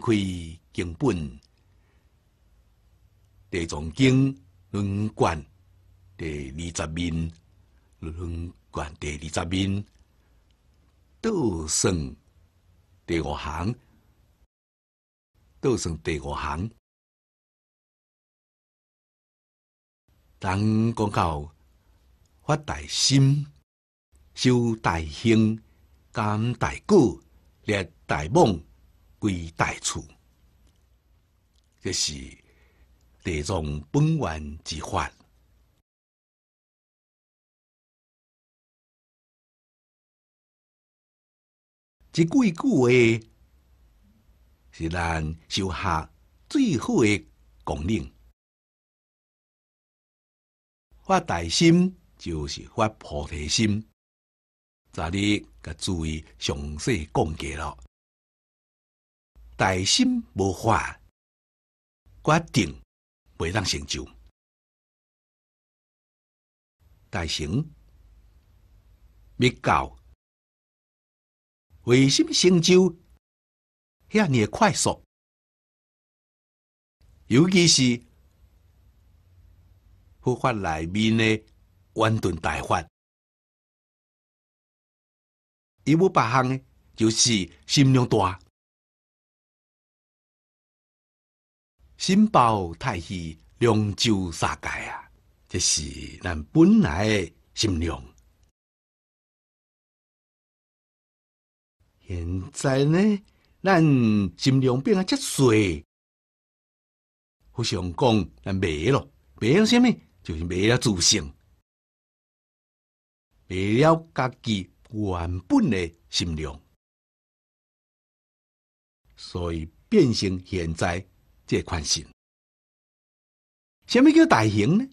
开经本，地藏经，楞观第二十面，楞观第二十面，倒诵第五行，倒诵第五行。等讲到发大心，修大行，感大果，立大梦。归待处，这是地藏本愿之法。即几句是咱修学最好的功能。发大心就是发菩提心，昨日甲注意详细讲解了。大心无化，决定未当成就；大行灭到，为什么成就遐尔快速？尤其是佛法内面的圆顿大法，伊要八项诶，就是心量大。心包太虚，两就三界啊！这是咱本来的心量。现在呢，咱心量变啊，遮小。我想讲，咱没了，没了，虾米？就是没了自信，没了家己原本的心量，所以变成现在。这款心，什么叫大行呢？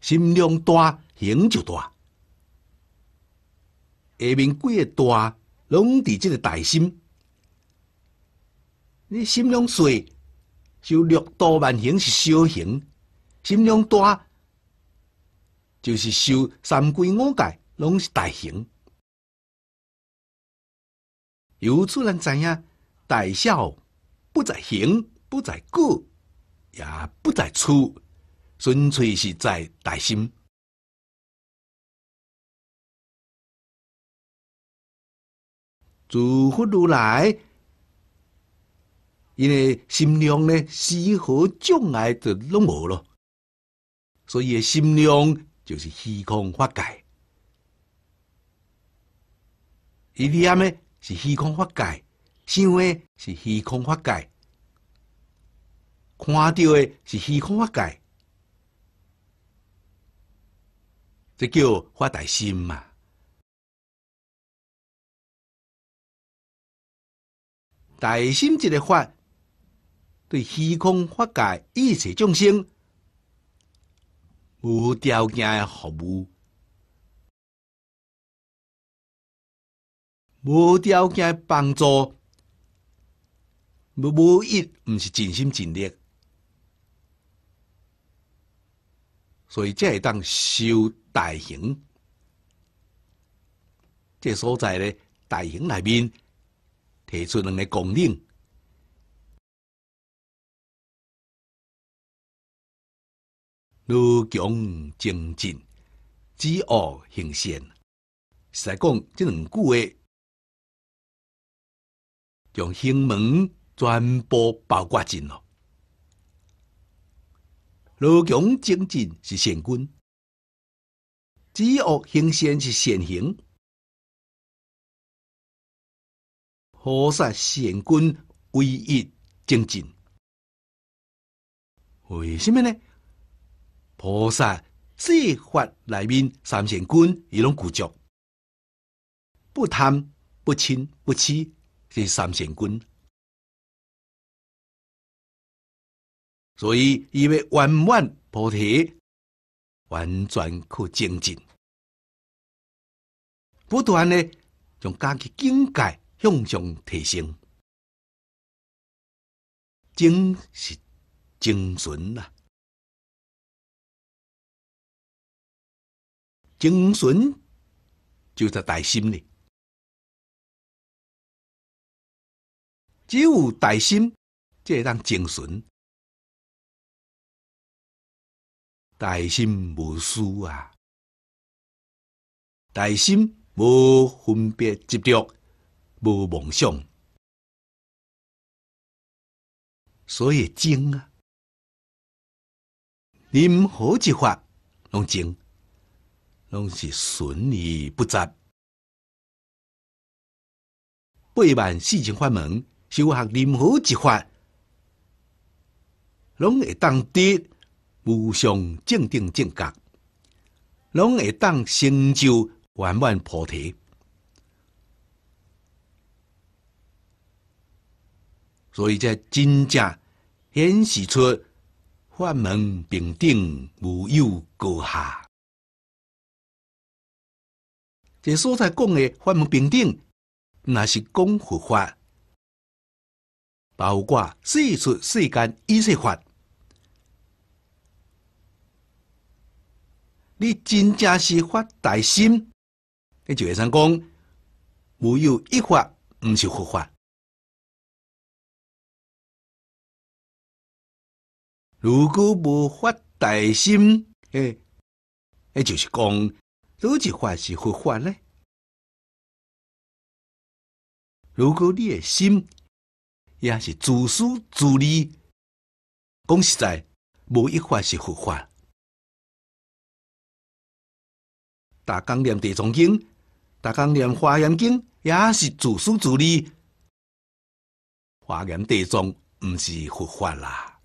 心量大，行就大。下面几个大，拢伫即个大心。你心量细，就六道万行是小行；心量大，就是修三规五戒，拢是大行。由此咱知影，大小不在行。不在个，也不在粗，纯粹是在大心。祝福如来，因为心量呢，丝毫障碍就拢无咯。所以心量就是虚空法界，一念呢是虚空法界，心呢是虚空法界。看到的是虚空法界，这叫发大心嘛？大心一个法，对虚空法界一切众生无条件的服务，无条件帮助，无一毋是尽心尽力。所以才会当修大雄，这所在咧大雄内面提出两个功能。如强精进，止恶行善。实讲这两句诶，将行门全部包括进咯。如种精进是善根，积恶行善是善行。菩萨善根唯一精进，为什么呢？菩萨四法内面三善根，伊拢具足，不贪不嗔不痴是三善根。所以，伊要圆满菩提，完全去精进，不断的将家己境界向上提升。精是精神呐，精神就在大心里。只有大心，才会当精神。大心无私啊，大心无分别执着，无妄想，所以精啊，任何一法，拢精，拢是损而不杂。八万四千法门，修学任何一法，拢会当得。无上正定正觉，拢会当成就圆满菩提，所以才真正显示出法门平等无有高下。这所在讲的法门平等，那是讲佛法，包括世俗世间一切法。你真正是发大心，佮就会上讲，无有一法，唔是佛法。如果无发大心，诶，诶，就是讲，哪一法是佛法呢？如果你诶心，也是自私自利，讲实在，无一法是佛法。大刚念地藏经，大刚念华严经，也是自私自利。华严地藏，毋是佛法啦。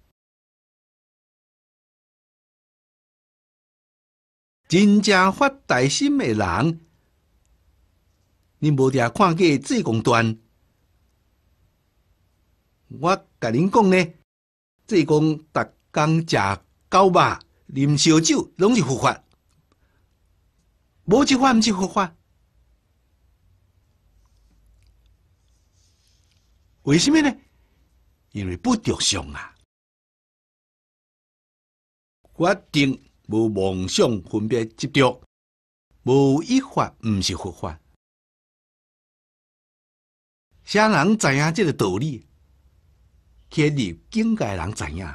真正发大心的人，你无地看过《济公传》？我甲恁讲呢，《济公》逐工食狗肉、啉烧酒，拢是佛法。无一法，毋是佛法。为什么呢？因为不着相啊！决定无妄想，分别执着，无一法，毋是佛法。啥人知影即个道理？今日境界人知影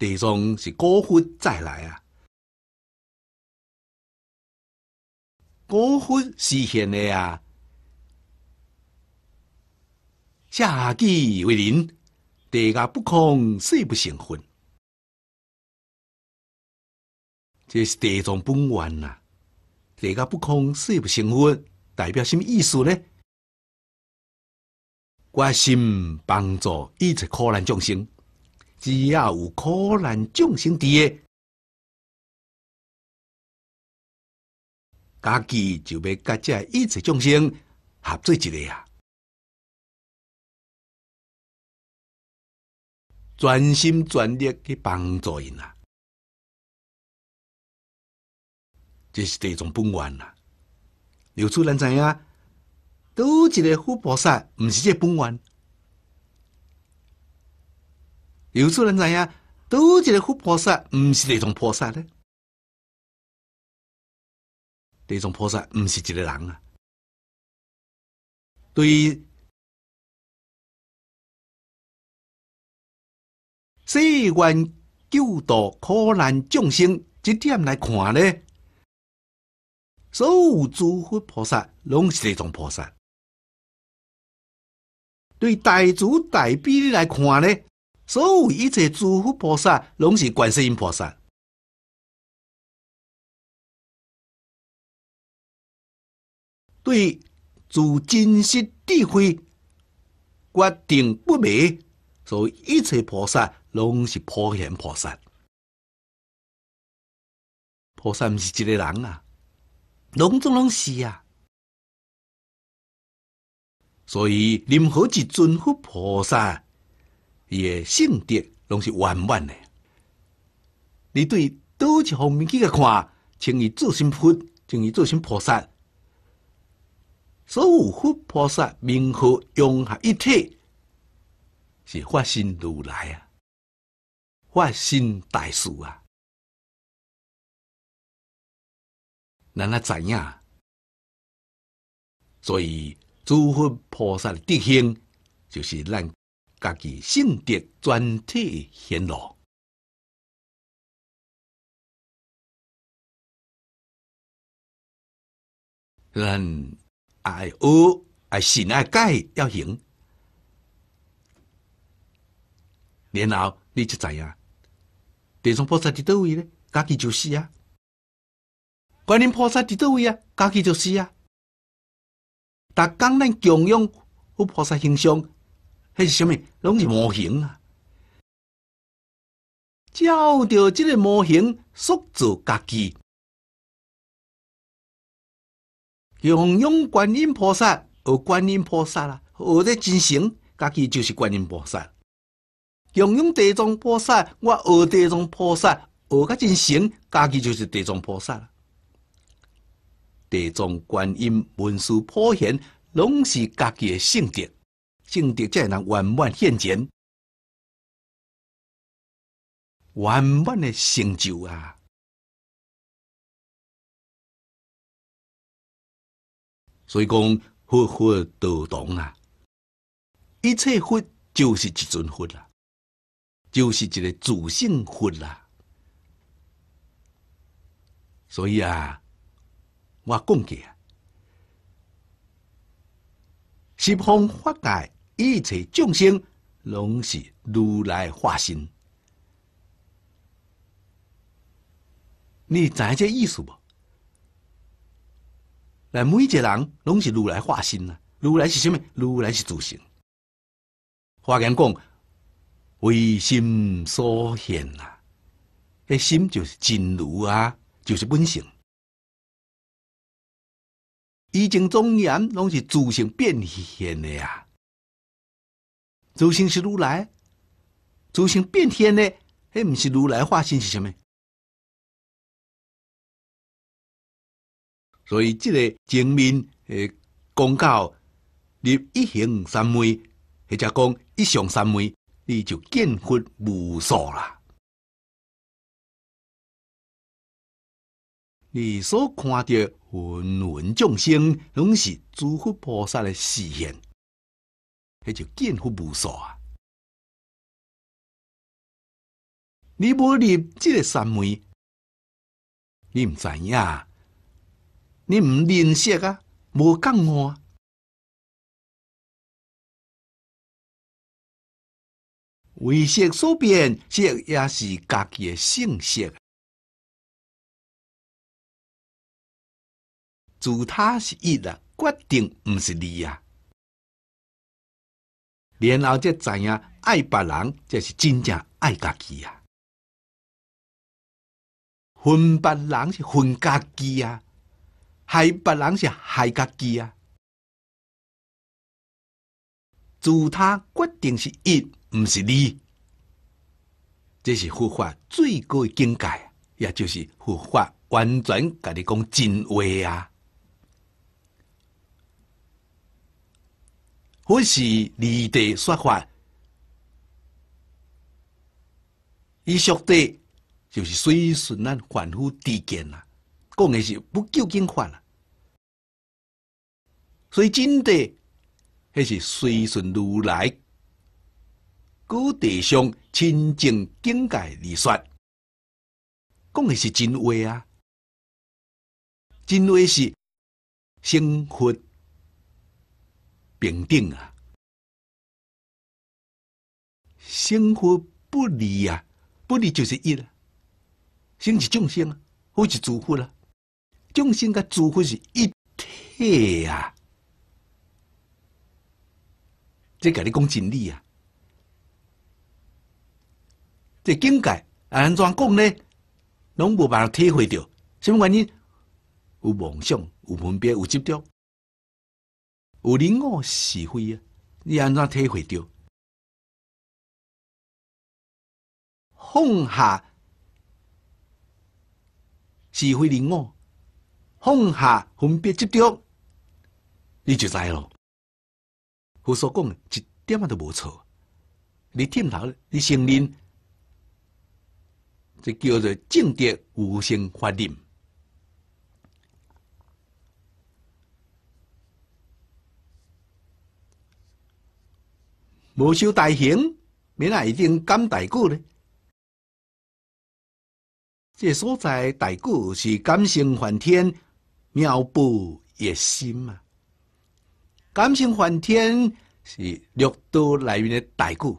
地上是高夫再来啊！果福实现的啊。夏季为人，地家不空，水不成婚？这是地藏本愿呐，地家不空，水不成婚？代表什么意思呢？我心帮助一切苦难众生，只要有苦难众生伫在。家己就要甲己一切众生合作一个啊，全心全力去帮助因啊，这是第一种本愿啊。有处人知影，都一个护菩萨，毋是这本愿。有处人知影，都一个护菩萨，毋是这种菩萨咧。呢种菩萨唔是一个人啊！对世愿救度苦难众生，这点来看呢，所有诸佛菩萨拢是一种菩萨。对大慈大悲来看呢，所有一切诸佛菩萨拢是观世音菩萨。对，做真实智慧，决定不灭，所以一切菩萨拢是普贤菩萨。菩萨唔是一个人啊，拢总拢是啊。所以任何一尊佛菩萨，伊性质拢是万万咧。你对叨一方面去嘅看，请伊做新佛，请伊做新菩萨。所有菩萨名号融合一体，是发心如来啊，发心大事啊。咱啊，知影？所以诸佛菩萨的德行，就是咱家己信德全体显露。咱。爱恶爱信爱改要行，然后你就知样？地藏菩萨的座位呢？家己就是啊。观音菩萨的座位啊，家己就是啊。但讲那供养佛菩萨形象，迄是什么？拢是模型啊！照着这个模型塑造家己。供养观音菩萨，学观音菩萨啦，学得真神，家己就是观音菩萨；供养地藏菩萨，我学地藏菩萨，学得真神，家己就是地藏菩萨。地藏观音、文殊、普贤，拢是家己的圣德，圣德才能圆满现前，圆满的成就啊！所以讲，佛佛道同啊，一切佛就是一尊佛啦，就是一个自性佛啦。所以啊，我讲过啊，十方法界一切众生，拢是如来化身。你知这意思不？来，每一个人拢是如来化身呐。如来是什么？如来是自性。华严讲，唯心所现啊，迄心就是真如啊，就是本性。以前庄严拢是自性变现的呀。自性是如来，自性变现的，迄唔是如来化身是什么？所以，即个前面诶，讲到入一行三昧，或者讲一上三昧，你就见佛无数啦。你所看到芸芸众生，拢是诸佛菩萨的示现，迄就见佛无数啊。你不入这个三昧，你毋知呀。你唔认识啊，冇共爱。为色所变，食也是家己嘅性色。自他是一啊，决定毋是你啊。然后才知影爱别人才是真正爱家己啊。恨别人是恨家己啊。害别人是害家己啊！自他决定是一，毋是你，这是佛法最高的境界，也就是佛法完全甲你讲真话啊！佛是二地说法，伊说的，就是随顺咱凡夫低见啊！讲的是不究竟法了，所以真的，迄是随顺如来，故地上清净境界而说，讲的是真话啊，真话是生活平等啊，生活不离啊，不离就是一啊，生是众生了，或者主佛了。众生甲诸佛是一体啊！即甲你讲真理啊！这境界安怎讲呢？拢无办法体会到，什么原因？有梦想，有分别，有执着，有领悟是非啊！你安怎体会到？放下是非，领悟。放下分别执着，你就知咯。佛所讲一点啊都无错。你点头，你承认，这叫做正德无生法印。无修大行，明阿一定感大故了。这所在大故是感性梵天。苗不野心嘛，感情反天是六多来源的大故。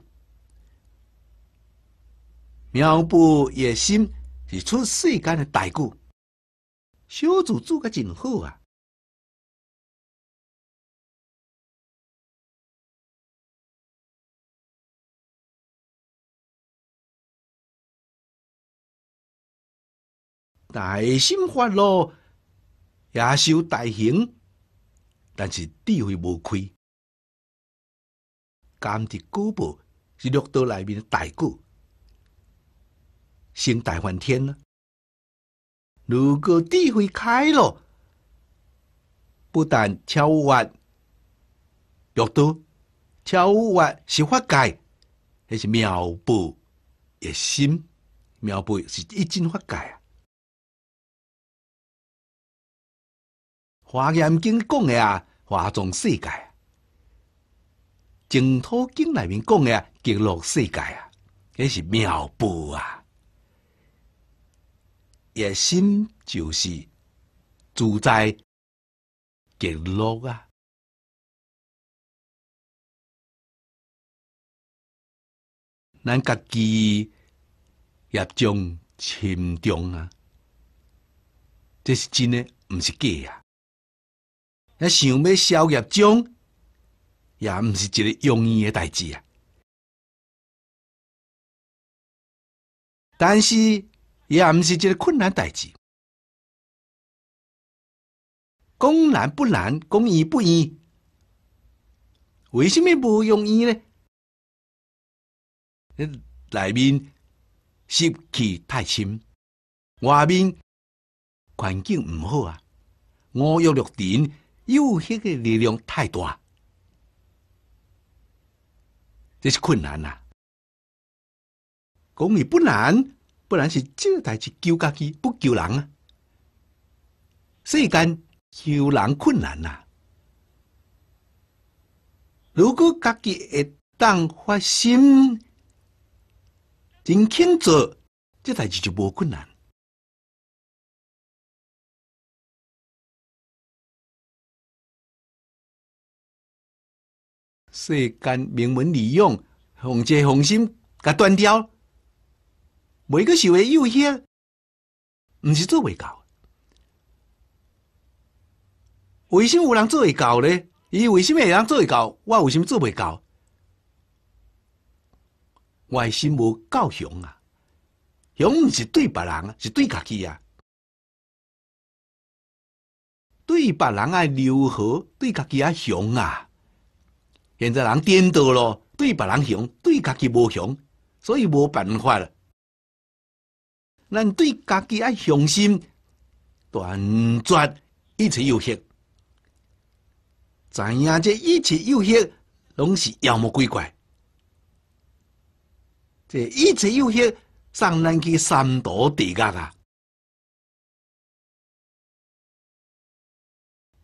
苗不野心是出世间的大故。小主做个真好啊，大心花咯。也修大行，但是智慧无开，甘在高步是六道内面大谷，成大梵天呢。如果智慧开了，不但超越六道，超越是法界，还是妙步，一心妙步是一进法界啊。华严经讲的啊，华藏世界啊；净土经内面讲的啊，极乐世界啊，迄是妙不啊。一心就是住在极乐啊，咱家己也种心重啊，这是真的，毋是假啊。那想要消业精，也毋是一个容易诶代志啊。但是也毋是一个困难代志，攻难不难，攻易不易。为什么不容易呢？内面湿气太深，外面环境毋好啊。我有六点。有些个力量太大，这是困难呐。讲你不难，不然是只代志救家己，不救人啊。世间救人困难呐。如果家己会当发心，真肯做，这代志就无困难。世间名门利用，红姐红心，甲断掉，每个受的诱惑，毋是做袂到。为什么有人做会到呢？伊为什么有人做会到？我为什么做袂到？我心无够雄啊！雄毋是对别人啊，是对家己啊。对别人爱如何？对家己啊雄啊！现在人颠倒了，对别人凶，对家己无凶，所以无办法了。咱对家己爱雄心、断绝、一切诱惑，知影这一切诱惑拢是妖魔鬼怪，这一切诱惑上咱去三途地狱啊，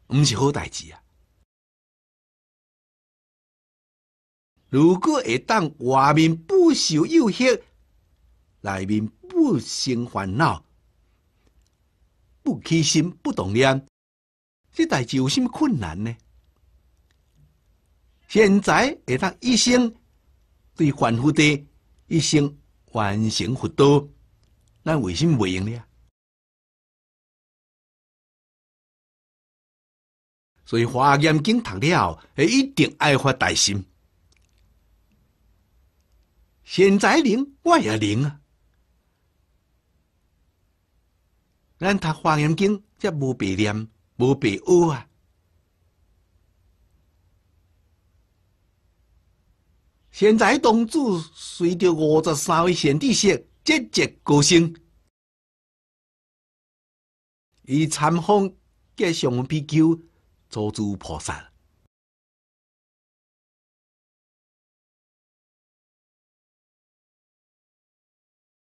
毋是好代志啊。如果会当外面不受诱惑，内面不生烦恼，不欺心、不动念，这代志有甚么困难呢？现在会当一生对凡夫的，一生完成佛道，那为什么不用呢？所以华严经读了，一定爱发大心。现在灵我也灵啊！咱读《华严经》则无白念、无白学啊！现在童子随着五十三位贤弟子节节高升，以参风结上菩提果，早做菩萨。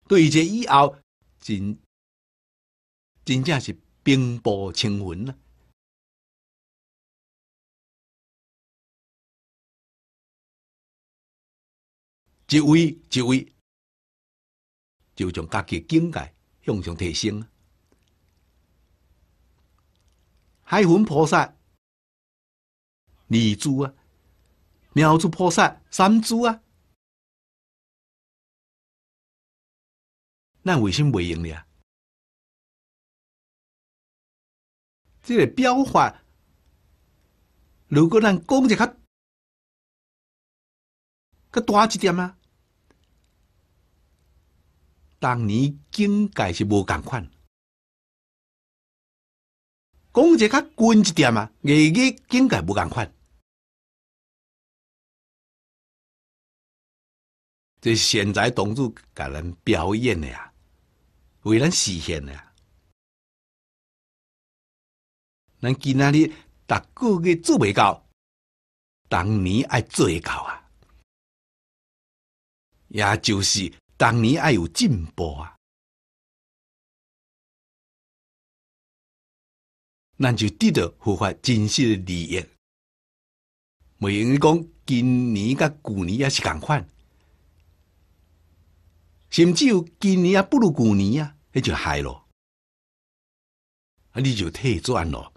对接以后，真真正是兵部青云了，一位一位，就将家己境界向上提升啊！海魂菩萨二珠啊，妙珠菩萨三珠啊。咱为什么用呢？了？这个表法，如果咱讲一下，较大一点啊，当年境界是无共款，讲一下高一点啊，你个境界无共款。就现在，同志甲咱表演的啊。为咱实现呢？咱今仔日逐个月做袂到，当年爱做会到啊，也就是当年爱有进步啊，咱就得到佛法真实的利益。袂用讲今年甲古年也是共款。甚至今年啊不如去年啊，那就害了，啊你就退转了。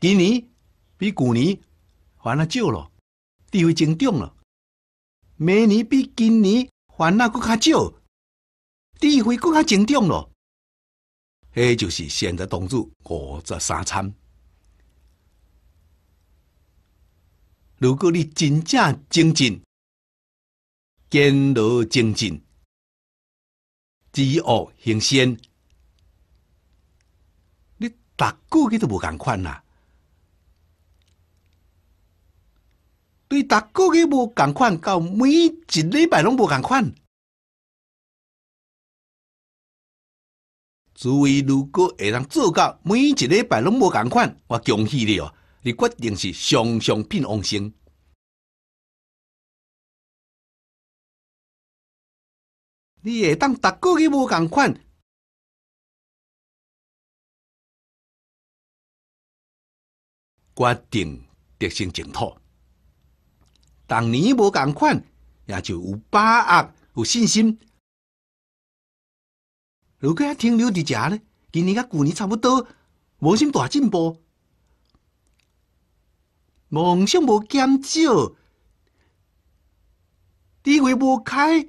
今年比去年还那少了，地位增长了。明年比今年还那更加少，地位更加增长了。迄就是选择动作五十三餐。如果你真正精进，坚牢精进，知恶行善，你逐哥嘅都无共款啊！对逐哥嘅无共款，到每一礼拜拢无共款。诸位如果会当做到每一礼拜拢无共款，我恭喜你哦！你决定是上上品王星。你会当逐个伊无共款，决定得心净土。当年无共款，也就有把握、有信心。如果还停留伫遮呢，今年甲旧年差不多，无甚大进步，梦想无减少，地位无开。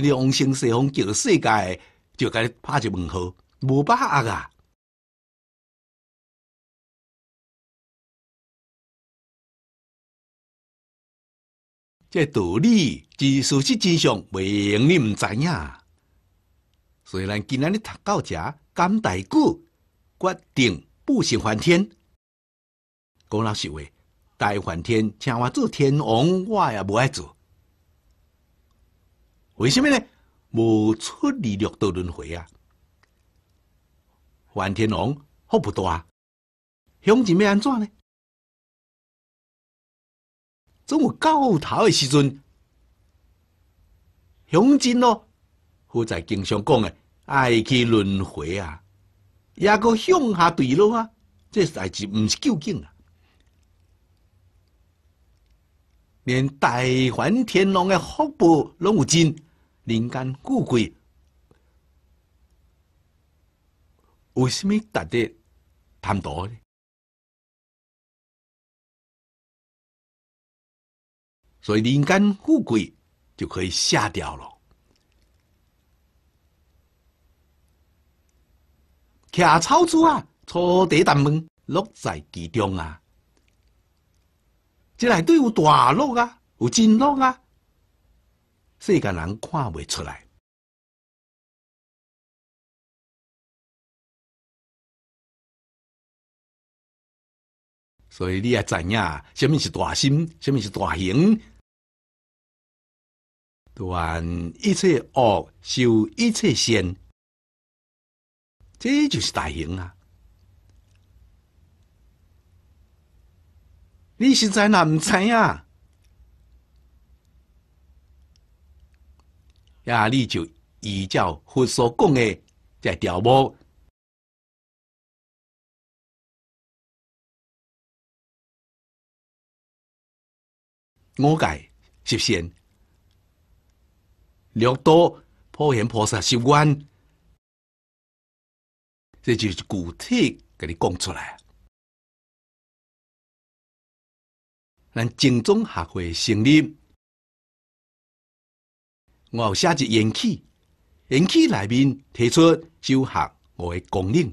你王星石方叫世界，就该拍一问号，无把握啊！这道理及事实真相，未用你毋知影。虽然咱今日咧读到遮，甘大举决定步行翻天。讲老实话，大还天，请我做天王，我也无爱做。为什么呢？无出力量到轮回啊！还天龙福不多啊，向钱咩安怎呢？中午教头的时阵，向钱咯，好在经常讲的爱去轮回啊，也个向下对路啊，这代志唔是究竟啊，连大还天龙的福报拢有尽。人间富贵为什么值得谈多呢？所以人间富贵就可以下掉了。恰草珠啊，错地谈门落在其中啊，这来底有大落啊，有金落啊。世间人看不出来，所以你也知呀，什么是大心，什么是大行，度一切恶，修一切善，这就是大行啊！你实在哪？唔知呀？压力就依照佛所讲的在调伏，我改实现，六道普贤菩萨十愿，这就是具体给你讲出来。咱正宗学会成立。我写一言起，言起内面提出周学我的功能，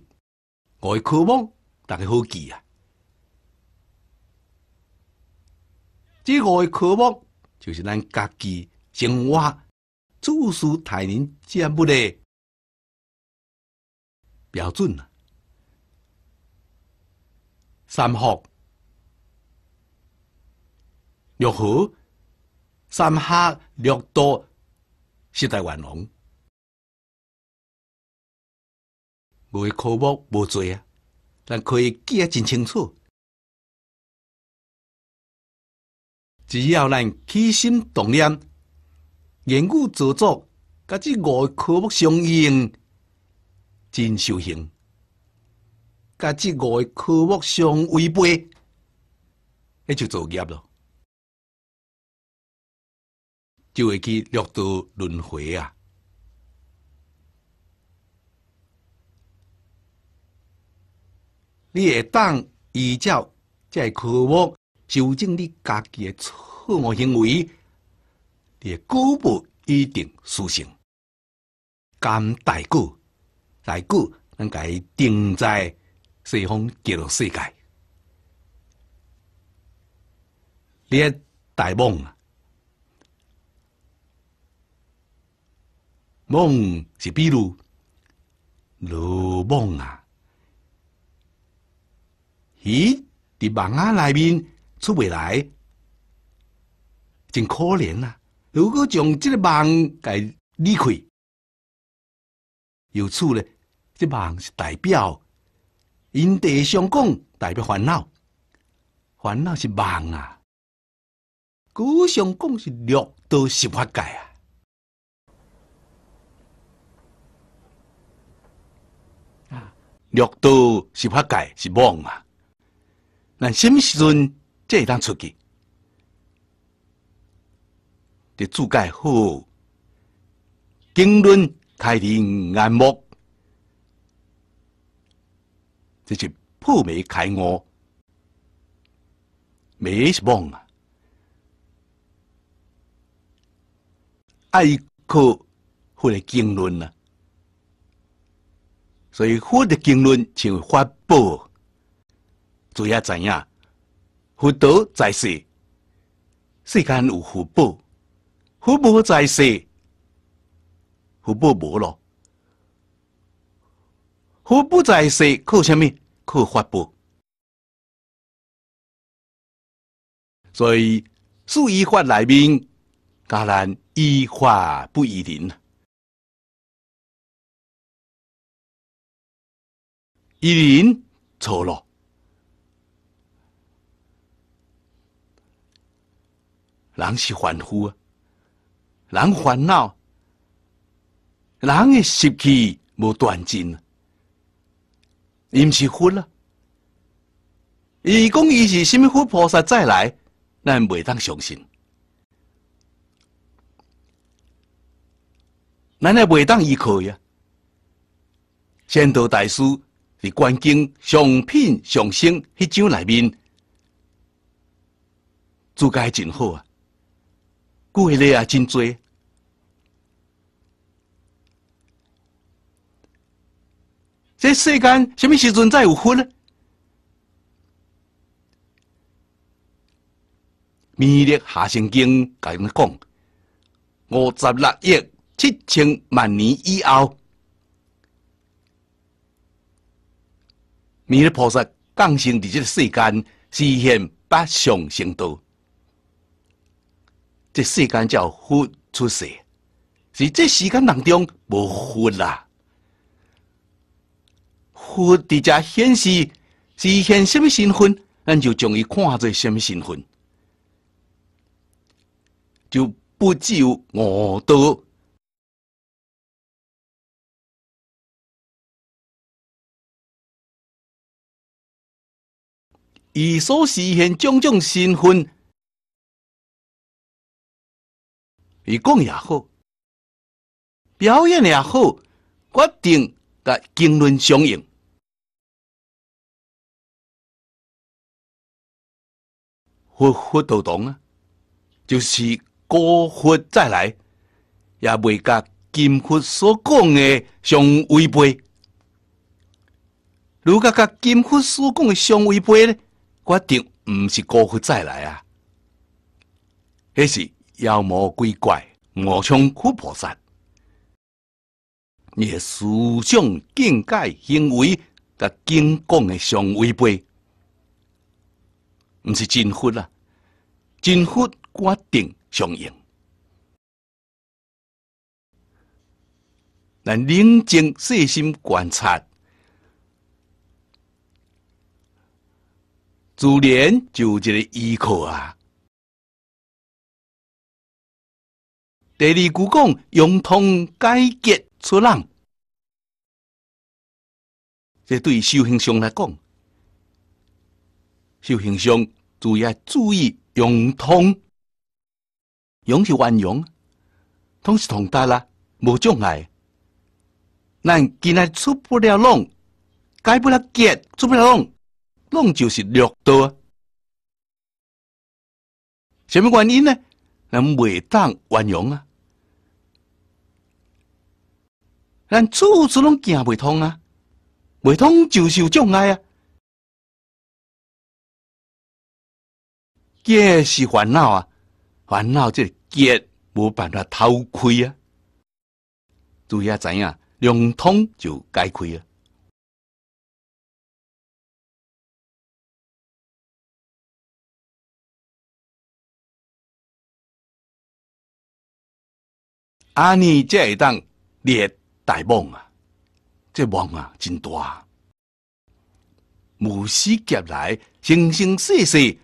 我的科目大家好记啊。这个科目就是咱家己生活、住宿、待人、教物的标准啊。三学、六好、三下六多。时代万隆，我的科目无做啊，咱可以记啊真清楚。只要咱齐心同念，言语做作，甲即五个科目相应，真修行；甲即五个科目相违背，那就造业咯。就会去六道轮回啊！你会当依照即个科目，修正你家己的错误行为，你根本一定速成，甘大果大果能改定在西方极乐世界，列大梦啊！梦是比如，如梦啊，伊伫梦啊内面出未来，真可怜啊！如果将这个梦给离开，由此呢，这梦是代表因地相共，代表烦恼，烦恼是梦啊，古相共是六道十法界啊。六道是法界是梦啊！那什么时阵这当出去？得注盖好经论开定眼目，这是破眉开悟，没是梦啊！爱靠会经论啊！所以，佛的经论像发布，主要怎样？佛道在世，世间有福报；福报在世，福报无咯。福不在世，靠什么？靠发布。所以，是依法来面，迦兰依法不依人。伊人错了。人是凡夫啊，人烦恼，人嘅习气无断尽，伊毋是佛啊。伊讲伊是甚么佛菩萨再来，咱袂当相信，咱也袂当依口呀。仙道大师。伫观景上品上升迄张内面，做解真好啊！过日啊真多。这世间啥物时阵有火呢？弥勒下生经甲讲：五十六亿七千万年以后。弥勒菩萨降生伫即个世间，实现不尚成道。即世间叫佛出世，是即世间当中无佛啦。佛伫遮显示是现什么身份，咱就将伊看做什么身份，就不只有五道。伊所实现种种身份，伊讲也好，表演也好，决定甲经纶相应，佛佛道懂啊，就是高佛再来，也未甲金佛所讲的相违背。如果甲金佛所讲的相违背呢？决定毋是过去再来啊，迄是妖魔鬼怪，恶枪苦菩萨，你诶思想、境界、行为甲经讲诶相违背，毋是真佛啊！真佛决定相应。咱冷静、细心观察。自然就一个依靠啊。第二句讲，用通解决出人，这对修行上来讲，修行上主要注意用通，用是万用，通是通达啦，无障碍。咱今来出不了笼，解不了结，出不了笼，拢就是越多啊，什么原因呢？咱未当运用啊，咱处处拢行未通啊，未通就是有障碍啊。结是烦恼啊，烦恼即结，无办法偷开啊。注意啊，知影融通就解开啊。安尼才会当立大梦啊，即梦啊真大，无时夹来，生生世世，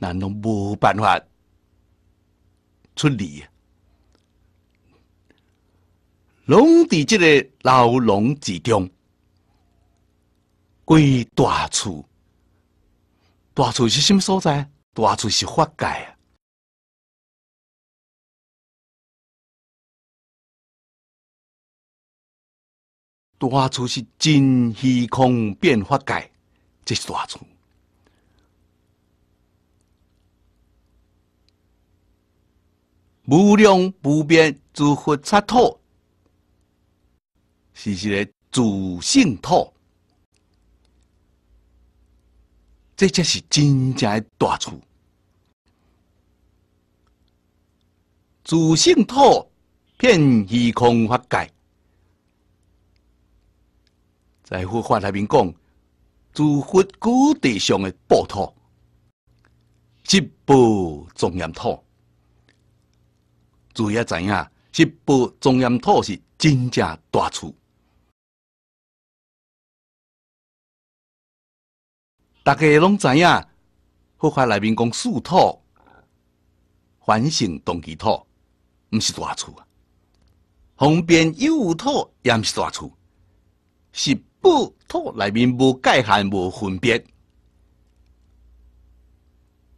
咱拢无办法出离，啊！拢伫即个牢笼之中，归大厝。大厝是什所在？大厝是法界啊。大处是真虚空变化界，这是大处。无量无边诸佛刹土，是是个自性土，这才是真正大处。自性土变虚空法界。在佛法内面讲，诸佛故地上的宝土即部庄严土，主要怎样？即部庄严土是真正大处。大家拢怎样？佛法内面讲素土、反性动机土，毋是大处啊。旁边有土，也毋是大处，是。布土内面无界限无分别，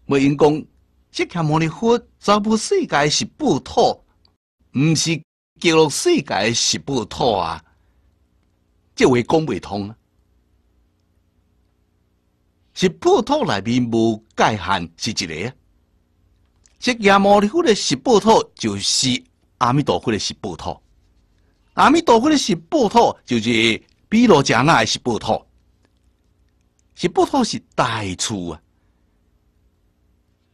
咪因讲即迦摩尼佛全部世界是布土，毋是叫世界是布土啊，即位讲未通啊。是布托内面无界限是一个啊，即下摩佛的世布托就是阿弥陀佛的是布土。阿弥陀佛的是布土，就是。比罗加那也是不妥，是不妥是代处啊！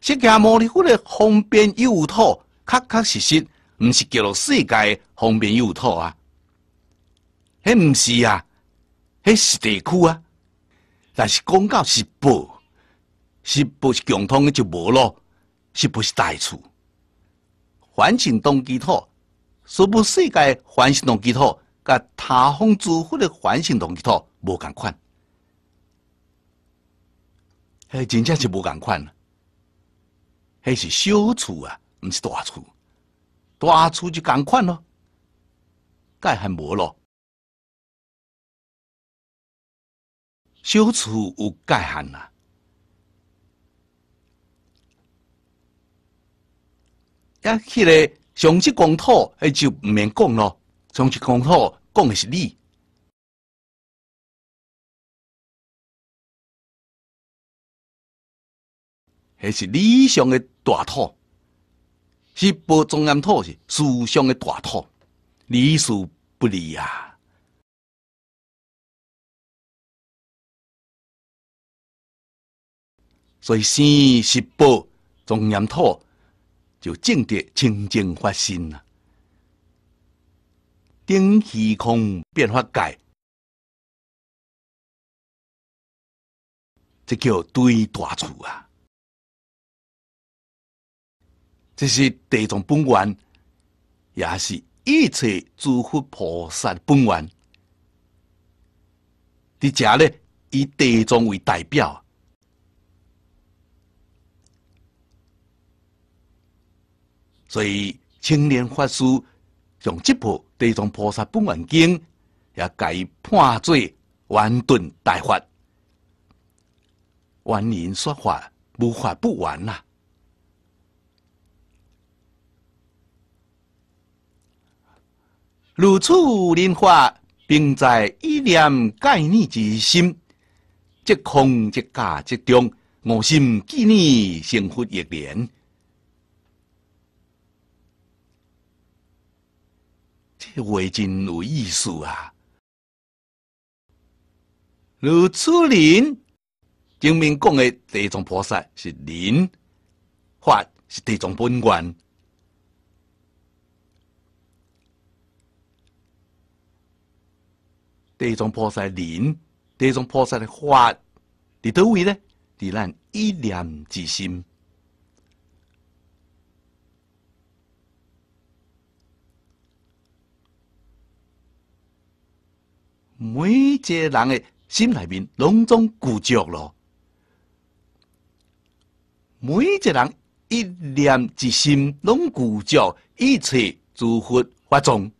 世界摩尼窟的方便有土，确确实实，毋是叫做世界方便有土啊？迄毋是啊，迄是地区啊。但是讲到是报，是报是共通的就无咯？是不是代处？环境东基土，是不世界环境东基土？甲台方祝福的反省同一套无共款，迄真正是无共款。迄是小厝啊，毋是大厝，大厝就共款咯。界限无咯，小厝有界限啊，呀，迄个上去公土，迄就毋免讲咯。从起讲好，讲的是你。那是理想的大土，是不中央土是思想的大土，理所不立啊。所以先识破中央土，就正得清净法心啊。顶虚空变化界，这叫堆大厝啊！这是地藏本源，也是一切诸佛菩萨本源。伫遮咧以地藏为代表，所以青年法师用这部。地藏菩萨本愿经也改判罪，完顿大法，万言说法，无法不完呐。如此念花，并在一念概念之心，即空即假即中，我心纪念，幸福一连。话真有意思啊！如初林，前面讲的地藏菩萨是林，法是地藏本源。地藏菩萨林，地藏菩萨的法，在哪位呢？在咱一念之心。每一个人的心内面拢总固照咯。每一个人一念之心拢固照，一切诸佛法中，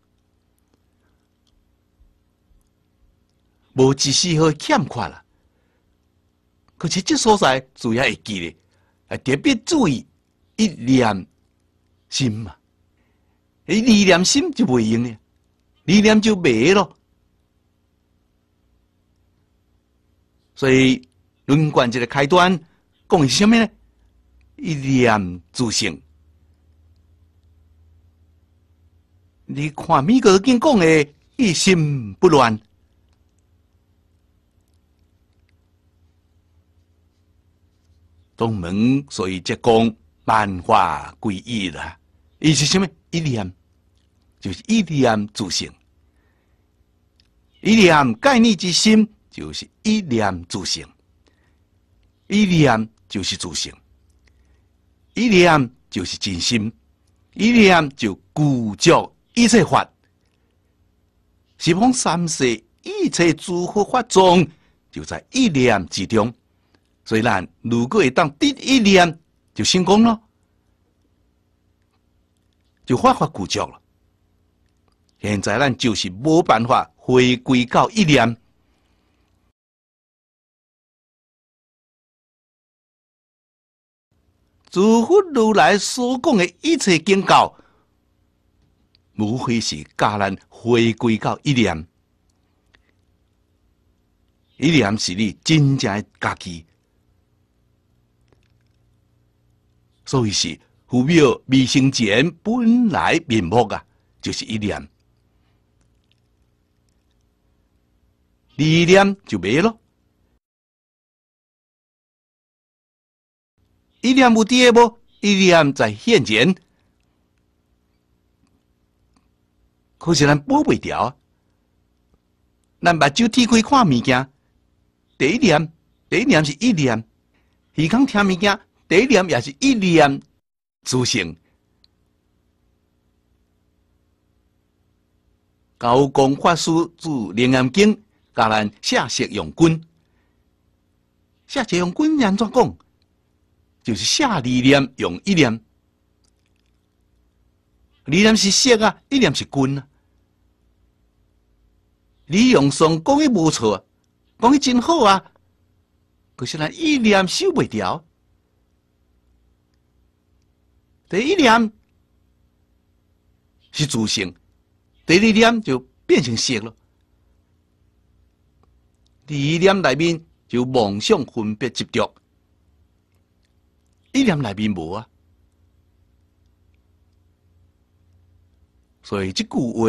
无一丝毫欠款啦。可是这所在主要会记咧，啊，特别注意一念心嘛，诶，二念心就袂用咧，二念就袂咯。所以轮观这个开端，讲是甚物呢？一念自信。你看美国军讲的，一心不乱。东门所以结功，万化归一啦。一是什么？一念，就是一念自信。一念概念之心。就是一念自性，一念就是自性，一念就是真心，一念就具足一切法，十方三世一切诸佛法中就在一念之中。所以，咱如果会当得一念，就成功了，就法法具足了。现在咱就是无办法回归到一念。诸佛如来所讲的一切经教，无非是教咱回归到一念，一念是你真正的家己，所以是佛庙未生前本来面目啊，就是一念，二念就没了。一念不掉，不一念在现前，可是咱保不掉咱目睭睁开看物件，第一念第一念是一念；耳根听物件，第一念也是一念。自信。高公法师住灵岩经，教咱下士用棍，下士用棍安怎讲？就是下二念，用一念，二念是色啊，一念是根啊。李永松讲的无错，讲的真好啊。可是咱一念收不掉，第一念是自性，第二念就变成色了。二念内面就妄想分别执着。一念内面无啊，所以这句话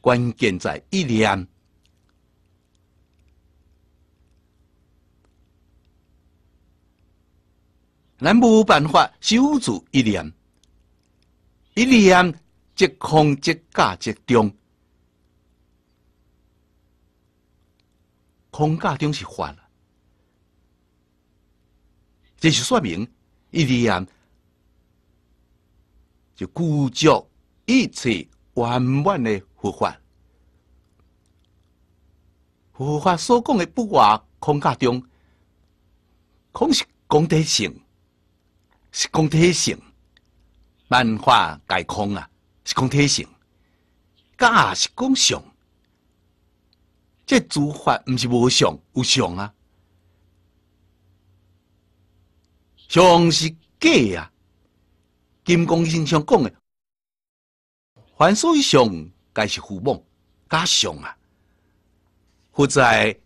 关键在一念。咱无办法守住一念，一念即空即假即中，空假中是幻，这是说明。伊一念就固执一切圆满的佛法，佛法所讲的不外空假中，空是空体性，是空体性，万法皆空啊，是空体性，假是共相，这诸法毋是无相有相啊。相是假啊！金刚先生讲的，凡所相皆是虚妄，假相啊。佛在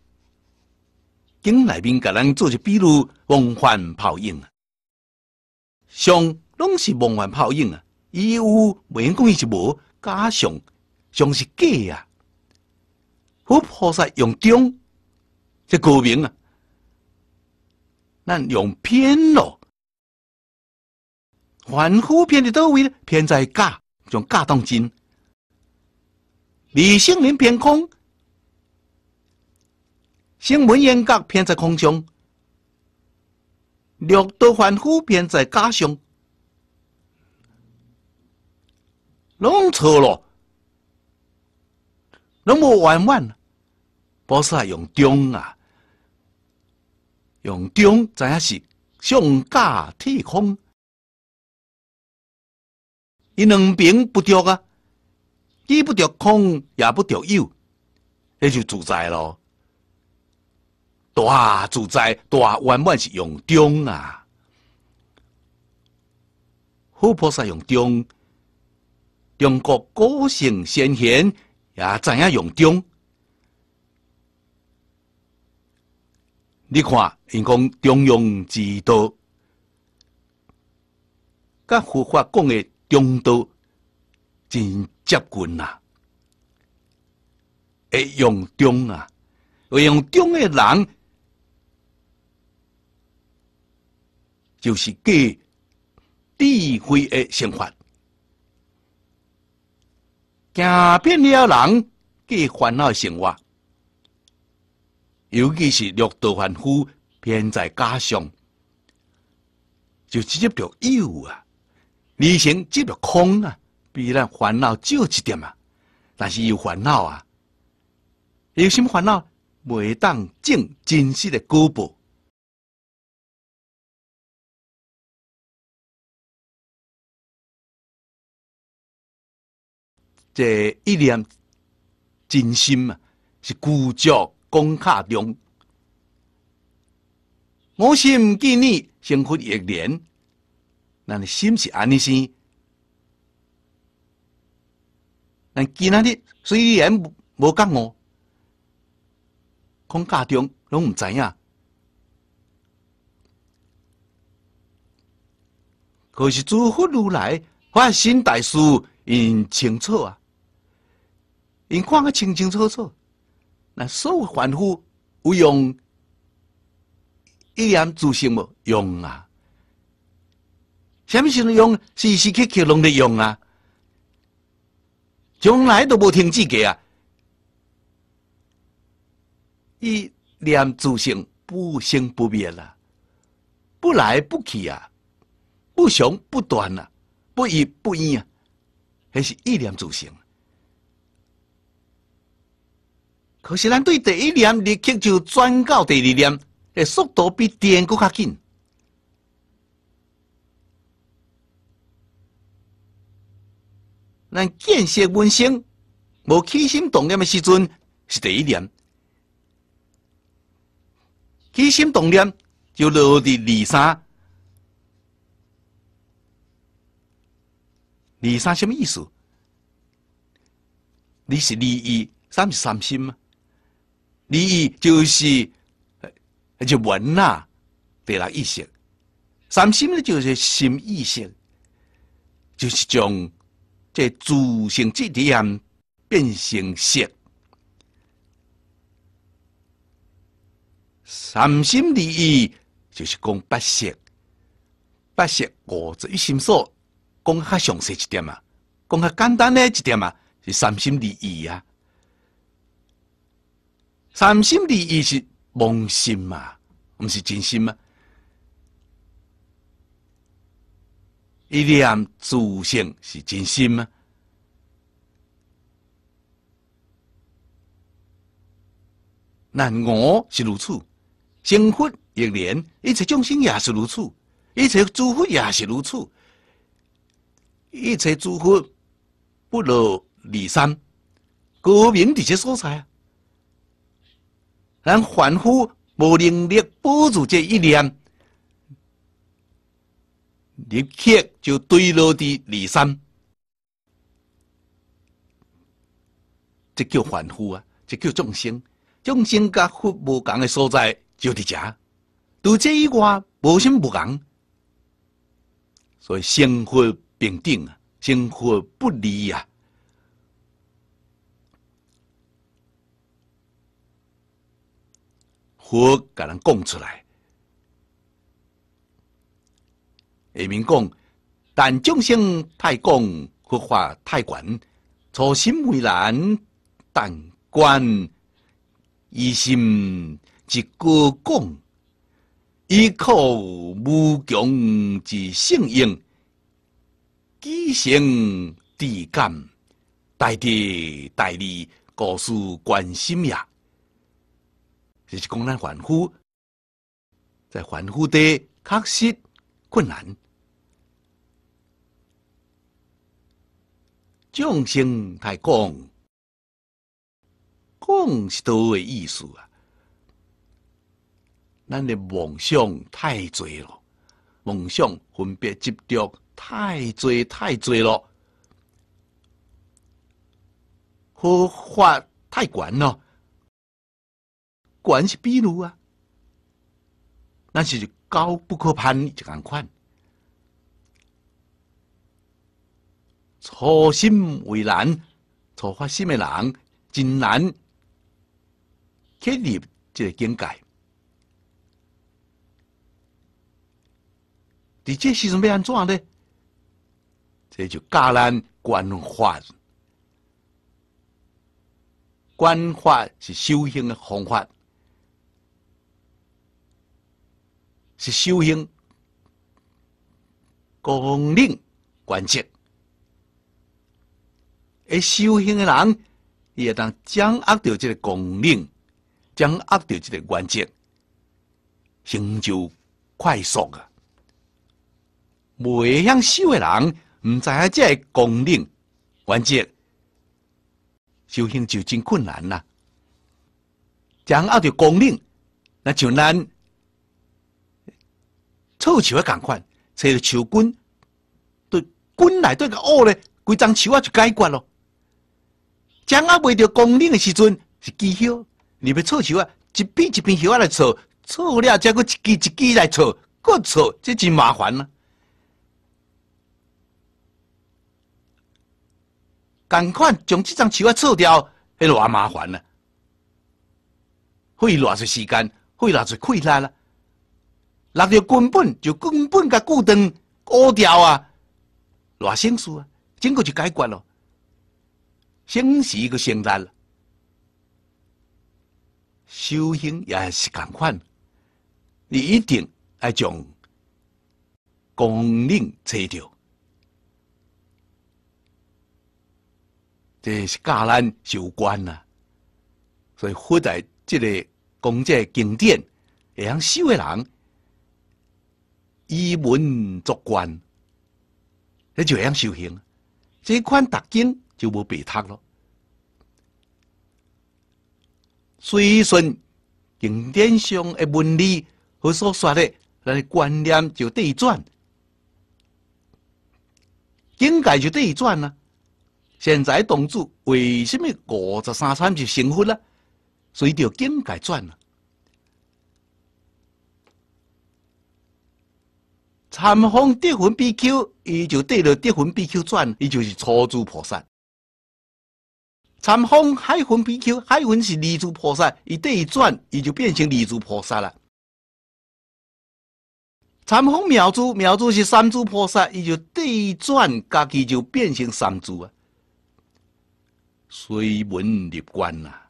经内面甲人做一比如梦幻泡影啊，相拢是梦幻泡影啊，伊有未用讲伊是无，假相，相是假啊！佛菩萨用中，这古名啊。那用偏咯，凡夫偏在倒位咧，偏在假，将假当真。李姓人偏空，姓文言格偏在空中，六都凡夫偏在假上，拢错了，拢无完完呢，不是用中啊？用中知影是上架天空？伊两边不着啊，既不着空也不着有，那就自在咯。大自在，大圆满是用中啊。富菩萨用中，中国古圣先贤也知影用中？你看，因讲中庸之道，甲佛法讲的中道真接近啊。会用中啊，会用中的人就是给智慧的生活，行遍了人计烦恼生活。尤其是六道凡夫，偏在加上，就直接着有啊，理性即着空啊，比咱烦恼少一点啊，但是有烦恼啊，有什么烦恼？袂当证真实的果报。这一念真心啊，是固著。公卡中，我心见你，辛苦一年，那你心是安尼先？咱今仔日虽然无觉悟，空卡中拢唔知呀。可是诸佛如来发心大士，因清楚啊，因看个清清楚楚。那所受凡夫，用一念自信无用啊！什么时候用？时时刻刻拢得用啊！从来都无停止过啊！一念自性不生不灭啦，不来不去啊，不常不断啊，不依不依啊，还是意念自性。可是，咱对第一念立刻就转到第二念，诶，速度比电搁较紧。咱建设民生，无起心动念的时阵是第一念，起心动念就落伫二三。二三什么意思？你是二一，三是三心吗？利益就是，就文呐，得啦，意识。三心呢，就是心意识，就是将这自性之体验变成色。三心利益就是讲八色，八色五十一心所，讲较详细一点啊，讲较简单的一点啊，是三心利益啊。三心的意是妄心嘛？不是真心吗？一念自性是真心吗？那我是如此，生活亦然，一切众生也是如此，一切诸佛也是如此，一切诸佛不落二三，高明的些所在啊。咱凡夫无能力保住这一念，立刻就坠落地离山，这叫凡夫啊！这叫众生，众生甲佛无共的所在就伫遮，到这一外，无什无共，所以生活平等啊，生活不离啊。我甲人讲出来，下面讲，但众生太广，福化太广，初心未然，但观一心即果光，依靠无穷之圣应，寄生地感，大地大利，无数关心呀。你是讲咱欢呼，在欢呼地确实困难。众生太广，广是多的意思啊。咱的梦想太侪了，梦想分别执着太侪太侪了，佛法太广了。管是比如啊，那是高不可攀一款。初心为难，初发心的人真难去入这个境界。你这时准备安怎呢？这就教人观法。观法是修行的方法。是修行，供令关节，而修行的人，伊会当掌握着即个供令，掌握着即个原则，成就快速啊。未晓修的人，毋知影即个供令原则，修行就真困难啊。掌握着供令，那就难。错树啊，赶快找着树棍，对棍来对个窝咧，规张树啊就解决咯。将啊？未着光冷的时阵是技巧，你要错树啊，一片一片叶啊来凑，凑了再搁一支一支来凑，各凑，这真麻烦啊！赶快将这张球啊撤掉，还偌麻烦呢？费偌侪时间，费偌侪困难了。六个根本就根本甲固定高调啊，偌省事啊，整个就解决了，省时个省力了。修行也是同款，你一定要将功能找掉，这是教咱修观呐。所以活在这个功这经典，会让修的人。依文作观，你就样修行，这款大经就没被他了。随顺经典上的文理和所说的，咱的观念就对转，境界就对转了。现在东主为什么五十三参就成佛了？所以叫境界转了。禅风德魂 BQ，伊就对着德魂 BQ 转，伊就是初珠菩萨。禅风海魂 BQ，海魂是二珠菩萨，伊对一转，伊就变成二珠菩萨了。禅风妙珠，妙珠是三珠菩萨，伊就对一转，家己就变成三珠啊。随文入观呐。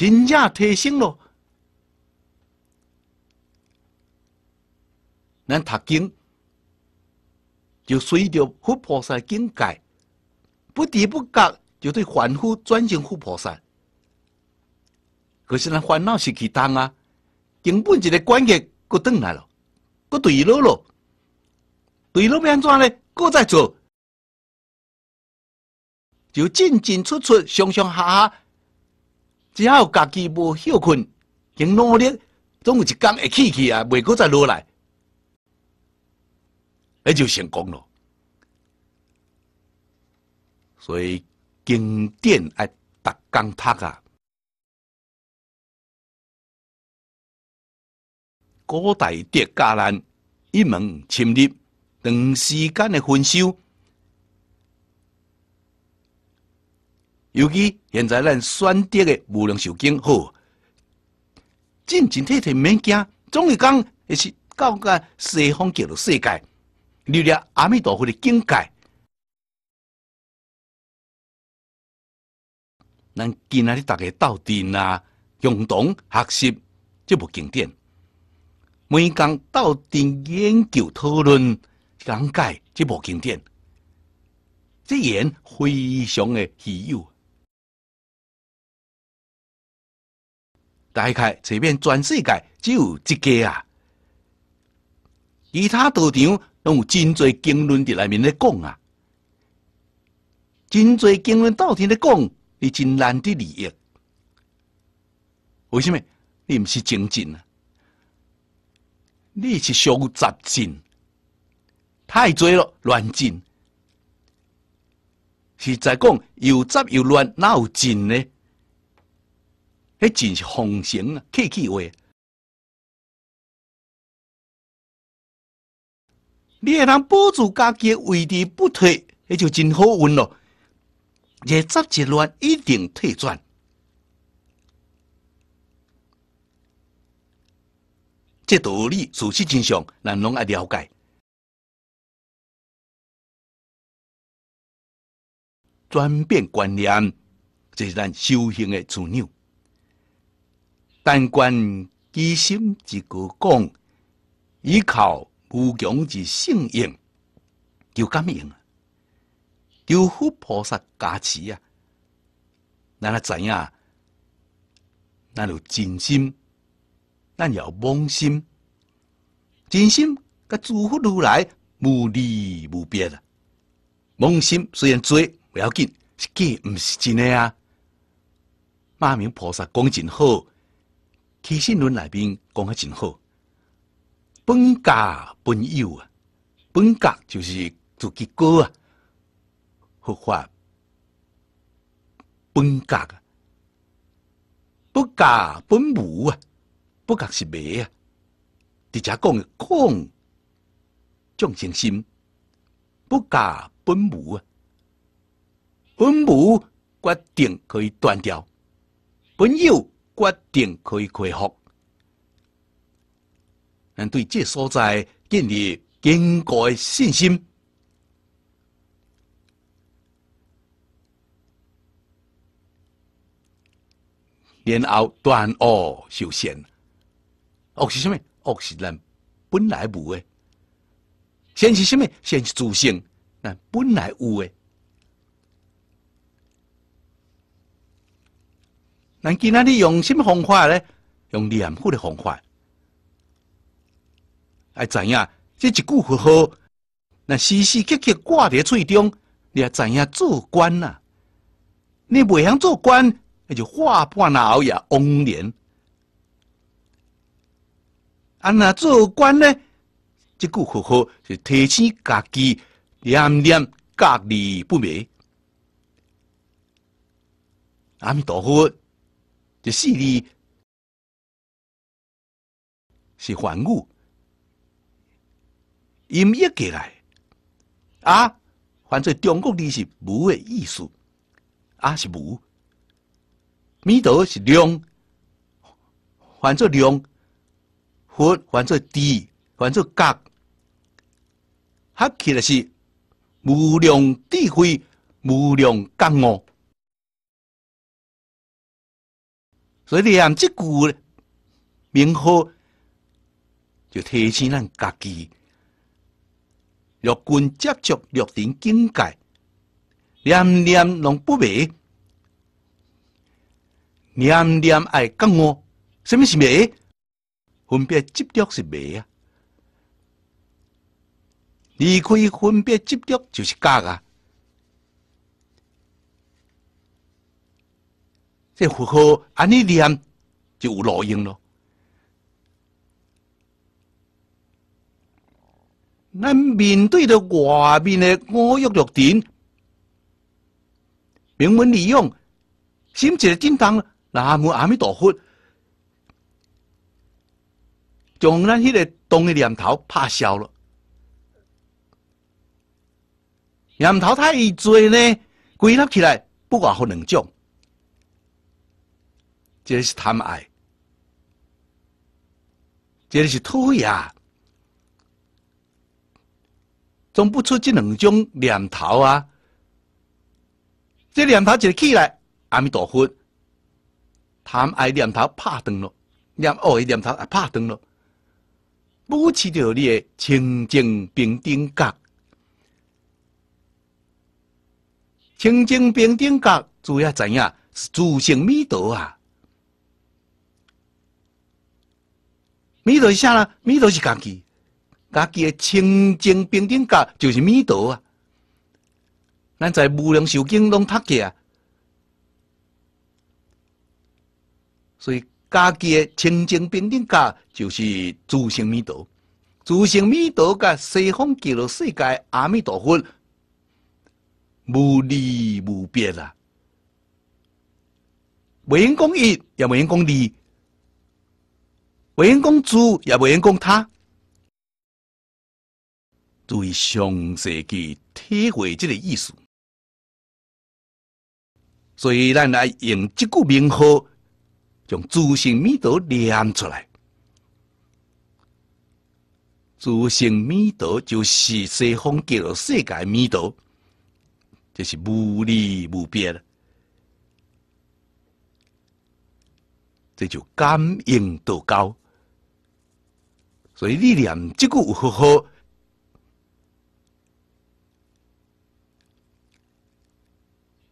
真正提升咯，咱读经就随着佛菩萨境界，不知不觉就对凡夫转成佛菩萨。可是呢，烦恼是其当啊，根本一个关键过断来了，过对了咯，对了要安怎呢？过再做，就进进出出，上上下下。只要家己无休困，用努力总有一天会起起啊，袂搁再落来，那就成功了。所以经典爱逐天读啊。古代的佳人一门深入，长时间的丰收。尤其现在咱选择的无量寿经好，进进体退免惊，总会讲也是到个西方极乐世界，了阿弥陀佛的境界。咱今仔日大家斗阵啊，共同学习这部经典，每天斗阵研究讨论讲解这部经典，这言非常的稀有。打开，随便全世界只有一家啊，其他道场拢有真侪经论伫内面咧讲啊，真侪经论到底咧讲，你真难得利益。为什么？你毋是精进啊？你是于杂进，太侪咯，乱进。实在讲，又杂又乱，哪有进呢？迄真是风程啊！客气话，你会通保住家己的位置不退，迄就真好运咯。日杂日乱，一定退转。这道理、事实、真相，咱拢爱了解。转变观念，这是咱修行的枢纽。但观机心，一故讲依靠无穷之性用，就感应啊！求福菩萨加持啊！咱个仔啊，咱有真心，咱有妄心。真心甲祝福如来无离无别啊！妄心虽然做不要紧，是假，毋是真个啊！妈咪菩萨讲真好。其实论内面讲啊，真好。本家本有啊，本家就是自己哥啊。佛法，本家啊，不家本母啊，不家是妹啊？狄家讲的空，众生心不家本母啊，本母决定可以断掉，本有。决定可以恢复，咱对这所在建立坚固的信心。然后断恶修善，恶是什？物？恶是咱本来无诶。善是什？物？善是自性，咱本来有诶。那今仔你用什么方法呢？用念佛的方法。哎，知影，这一句佛号，那时时刻刻挂在嘴中。你也知影做官呐？你未晓做官，那就化半脑也枉然。啊，那做官呢？这句佛号是提醒家己，念念隔离不灭。阿弥陀佛。这四字是梵语，音译过来啊。反正中国的是“无”的意思，啊是“无”，“弥陀”是“量”，翻译“量”或翻译“地”，翻译“格”，它起来是“无量智慧，无量觉悟”。所以念这句名号，就提醒咱家己：若君接触若顶境界，念念能不灭，念念爱觉悟，什么是灭？分别执着是灭啊！离开分别执着，就是家啊！这符号按你念就有落用咯。咱面对着外面的恶欲弱点，明文利用，心直的震荡，那么阿弥陀佛，将咱迄个动的念头拍消了。念头太易做呢，归纳起来，不外乎两种。这是贪爱，这是土匪啊！总不出这两种念头啊！这念头一起来，阿弥陀佛，贪爱念头怕断了，念恶的念头也怕断了，保持着你的清净平等觉，清净平等觉主要怎样是自性弥陀啊！弥陀是啥啦？弥陀是家己，家己的清净平等价就是弥陀啊。咱在无量寿经拢读过啊，所以家己的清净平等价就是诸性弥陀，诸性弥陀甲西方极乐世界阿弥陀佛无二无别啦，未用讲一，也未用讲二。袂用讲主，也袂用讲他，对上世去体会这个意思。所以，咱来用这句名号，将诸神弥陀念出来。诸神弥陀就是西方极乐世界弥陀，这是无二无别了。这就感应道到。所以你念这个好好，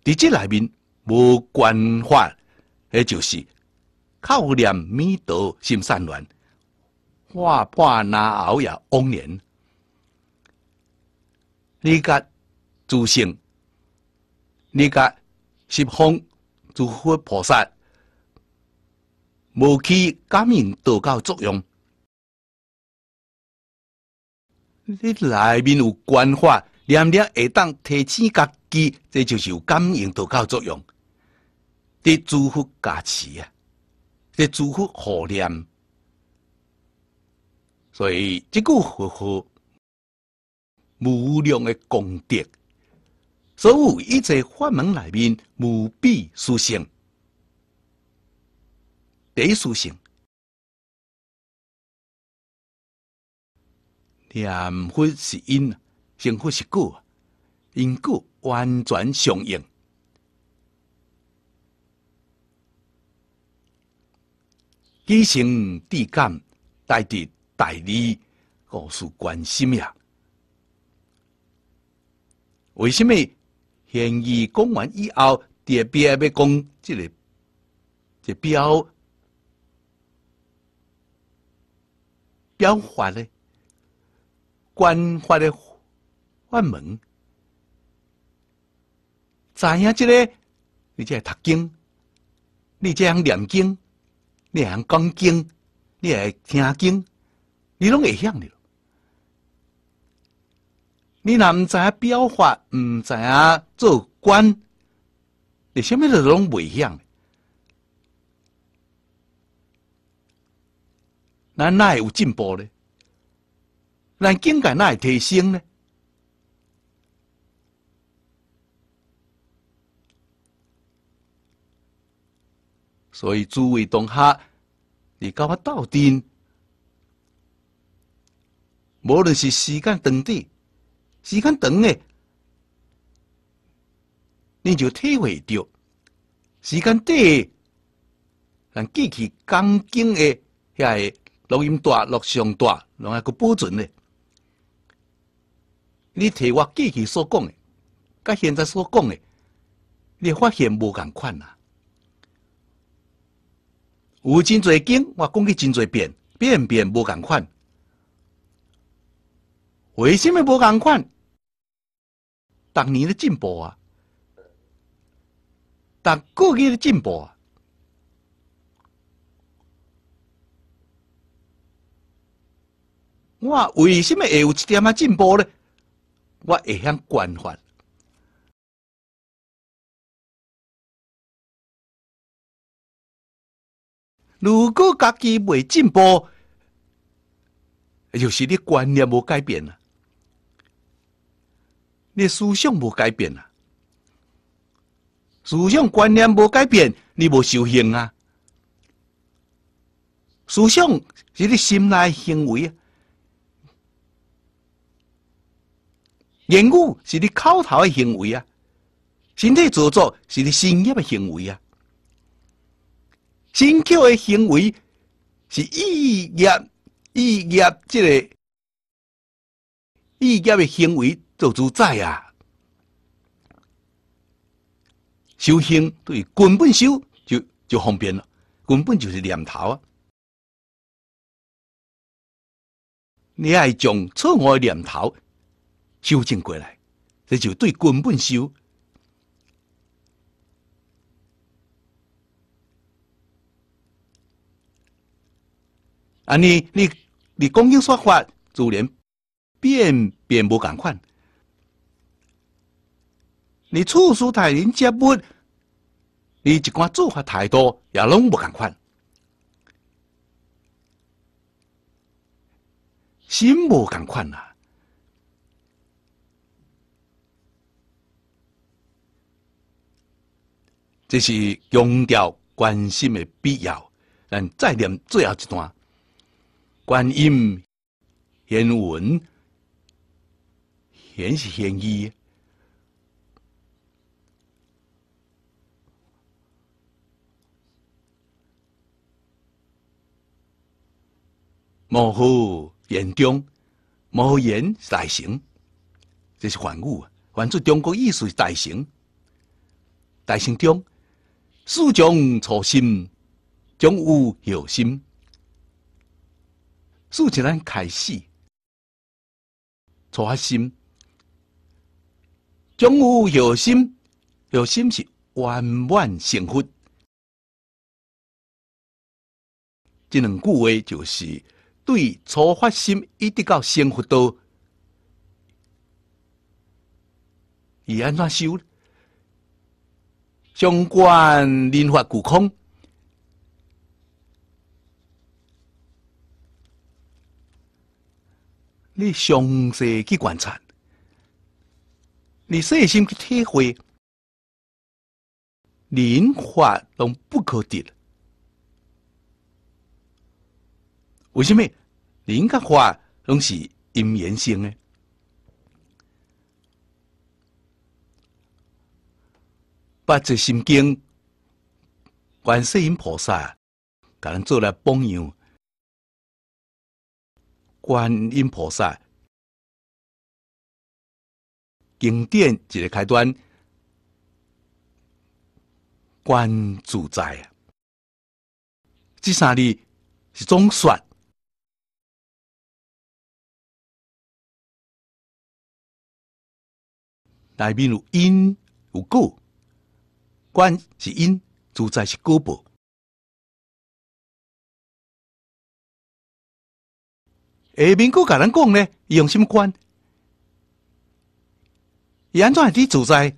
伫即内面无观法，那就是靠念弥陀心善愿，化破那熬药妄念。你甲诸圣，你甲十方诸佛菩萨，无起感应道教作用。你内面有关法，念念会当提醒家己，这就是有感应道教作用伫祝福加持啊，伫祝福护念。所以，这句佛号无量的功德，所有一切法门内面无比殊胜，第殊胜。念佛是因，幸佛是果，因果完全相应。积善积感，代德大理，互数关心呀。为什么嫌疑公完以后，特别要讲这个这表表法呢？官发的法门，怎样？这个你这样读经，你才会念经，你会样讲经，你也听经，你拢会向了。你哪唔知影表法，唔知啊？做官，你虾米都拢未咱哪会有进步呢？咱境界哪会提升呢？所以诸位同学，你跟我斗阵，无论是时间长短，时间长诶，你就体会掉；时间短，咱记起刚讲的遐个录音带、录像带，拢还阁保存咧。你睇我过去所讲的，甲现在所讲的，你发现无共款啊？有真侪经，我讲起真侪遍，遍遍无共款。为什么无共款？逐年的进步啊，逐过去的进步啊，我为什么也有一点仔进步呢？我会晓管法。如果家己未进步，就是你观念无改变啊，你思想无改变啊，思想观念无改变，你无修行啊。思想是你心内行为啊。言语是你口头的行为啊，身体做作是你心业的行为啊，心口的行为是意业，意业这个意业的行为做主宰啊，修行对根本修就就方便了，根本就是念头啊，你爱从错误念头。纠正过来，这就对根本修。啊，你你你讲应说法，自然变变无共款；你处事待人接物，你一寡做法太多，也拢无共款。心无共款啊！这是强调关心的必要。咱再念最后一段：观音言文显是显意，模糊言中，模糊言是大成。这是凡语，梵语中国意思是大成，大成中。始将初心，将有有心，是咱开始。初心，将有有心，有心是万万幸福。这两句话就是对初心一直到幸福都，伊安怎修。纵观灵化故空，你详细去观察，你细心去体会，灵化拢不可得。为什么灵甲化拢是阴阳性呢？八识心经，观世音菩萨甲咱做了榜样。观音菩萨经典一个开端，观自在啊！这三字是总说。来，面有因有果。观是因主宰是孤本下面佫甲咱讲咧伊用啥物观伊安怎会伫主宰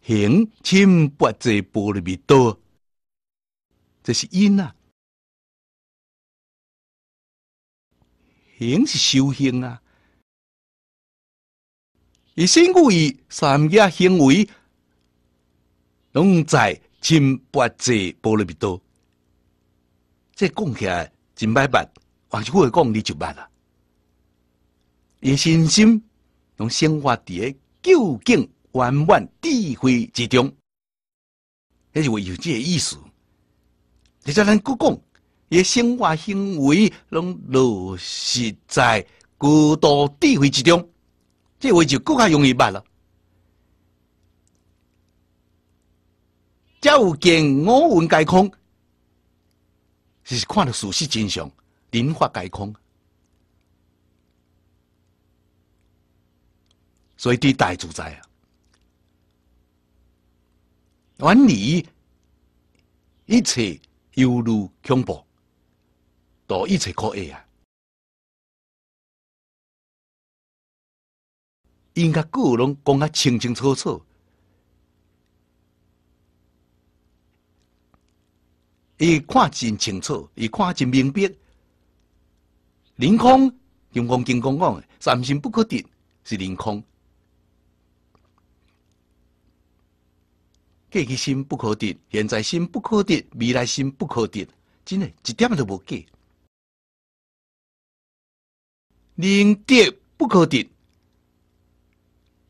行亲不在玻璃米多这是因啊行是修行啊以身故意三亚行为拢在金八节播了比多，这讲起来真歹八换句话讲你就捌啦。伊身心拢生活底，究竟圆满智慧之中，是就有这个意思。你再咱国讲，伊生活行为拢落实在高度智慧之中，这话就更加容易捌了。才有见，五蕴皆空，就是看到事实真相，人法皆空，所以伫大自在啊，远离一切犹如恐怖，度一切苦厄啊！应该各拢讲啊，清清楚楚。伊看真清楚，伊看真明白。凌空金刚经讲讲诶，三心不可得，是凌空。过去心不可得，现在心不可得，未来心不可得，真诶，一点都无假。灵德不可得，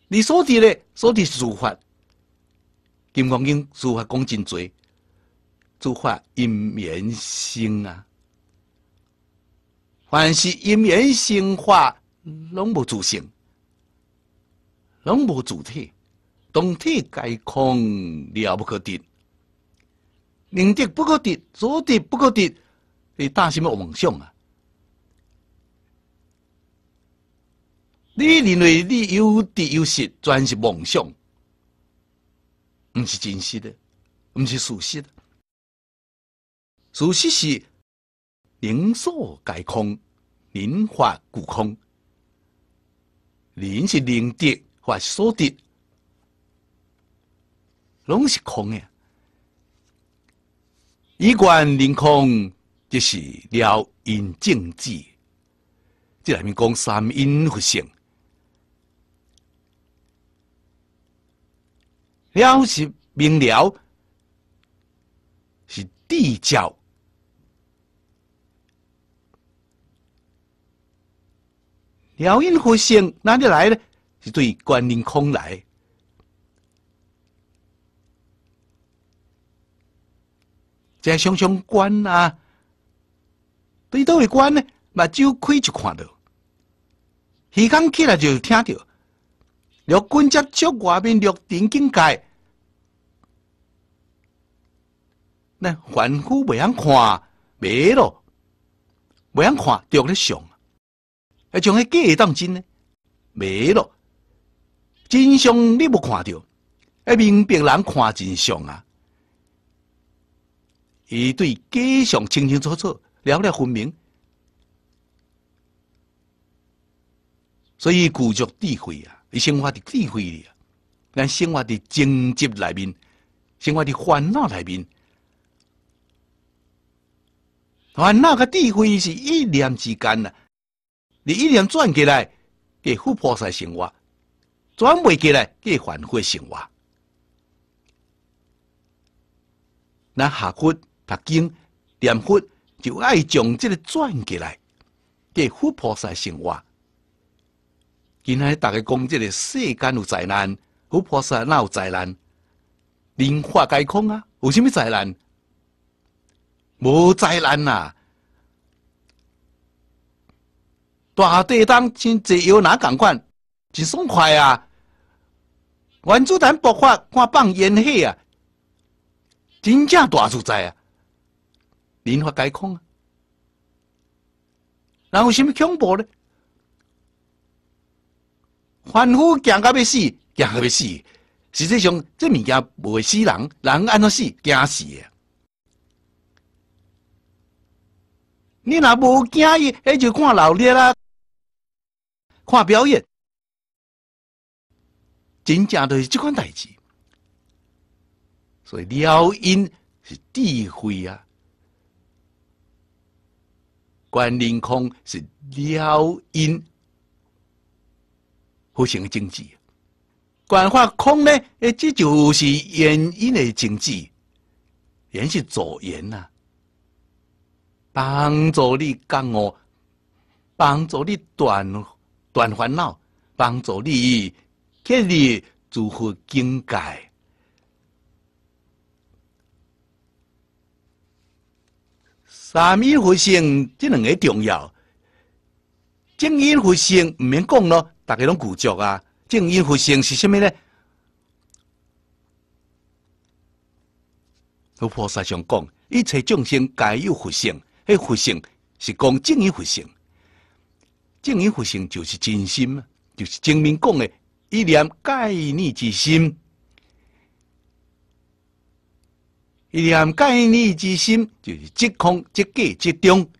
你所提的所是书法，金刚经书法讲真多。就法因缘生啊，凡是因缘生化，拢无自性，拢无主体，动体皆空了不可得，名的不可得，做的不可得，你打什么妄想啊？你认为你有得有失，全是妄想，毋是真实的，毋是属实的。殊西是灵所皆空，灵法故空。灵是灵的，法是所的，拢是空呀。以观灵空，即是了因静寂。这里面讲三因佛性，了是明了，是地教。鸟音呼声哪里来呢？是对观音空来，在香香观啊，对都位观呢，目睭开就看到，耳刚起来就听到。六棍接触外面六顶境界，那凡夫未晓看，没了，未晓看照了相。将迄假当真呢？没咯，真相你无看到，一名病人看真相啊，伊对假相清清楚楚了了分明，所以古著智慧啊，伊生活伫智慧里啊，咱生活伫争执内面，生活伫烦恼内面，烦恼个智慧是一念之间呐。你一年转过来给富菩萨生活，转未过来给凡血生活。那下佛、读经、念佛，就爱将这个转过来给富菩萨生活。今天大家讲这个世间有灾难，富菩萨哪有灾难？能化解空啊？有什么灾难？无灾难呐！大地震真侪有哪共款，真爽快啊！原子弹爆发，看放烟火啊，真正大自在啊！灵活解控啊，哪有甚么恐怖呢？欢呼，惊到要死，惊到要死。实际上，这物件不会死人，人安怎死？惊死的。你若无惊伊，迄就看热闹啦。看表演，真正都是这款代志，所以撩音是地会啊，观灵空是撩音，佛性的境界，观化空呢，诶，这就是原因的经济，也是左缘呐，帮助你降恶，帮助你断。断烦恼，帮助利益，建立诸佛境界。三密护心，这两个重要。正因护心，唔免讲咯，大家拢固着啊。正因护心是甚物呢？佛菩萨常讲，一切众生皆有佛性，迄佛性是讲正因护心。正因佛性就是真心，就是前面讲的，一念概念之心，一念概念之心就是即空、即界、即中，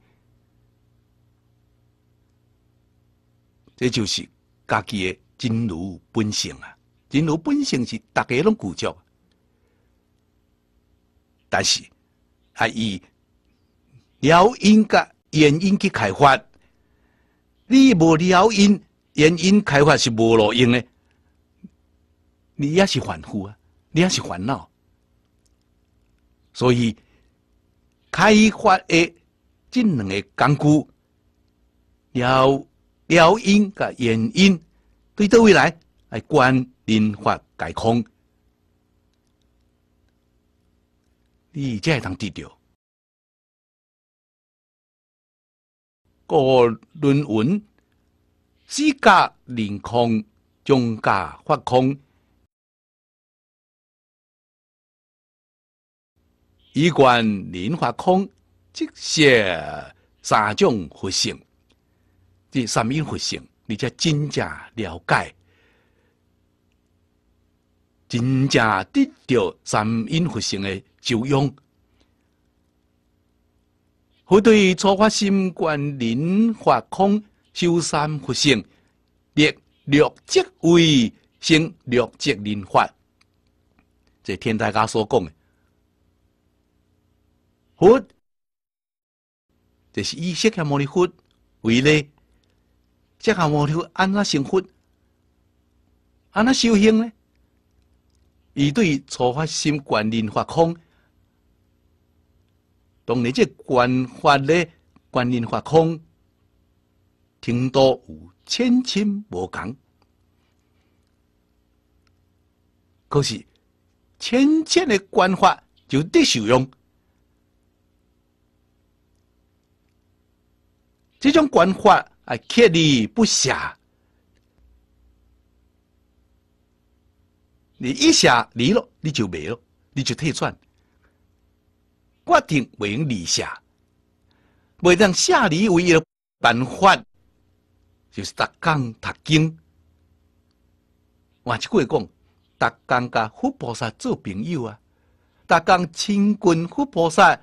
这就是家己的真如本性啊！真如本性是大家拢固执，但是啊，以了因甲原因去开发。你无了因，原因开发是无路用的，你也是烦恼啊，你也是烦恼。所以开发的这两个工具，了了因甲原因，对这未来来观因化改空，你这当得着。个论文，指甲凌空，中甲发空，一观领花空，即是三种佛性，即三因佛性，你才真正了解，真正得到三因佛性的作用。佛对初发心观念法空修三福性，得六即位，生六即念法。这天大家所讲的，佛，这是以释迦牟尼佛为例。释迦牟尼佛安那成佛，安那修行呢？以对初发心观念法空。当你这官法咧，官人法空，听多有千千无讲，可是千千的官法就得受用。这种官法啊，克而不暇，你一下离了，你就没了，你就退转。决定袂用离下，袂当下离唯一个办法，就是逐工读经。换一句话讲，逐工甲佛菩萨做朋友啊，逐工亲近佛菩萨，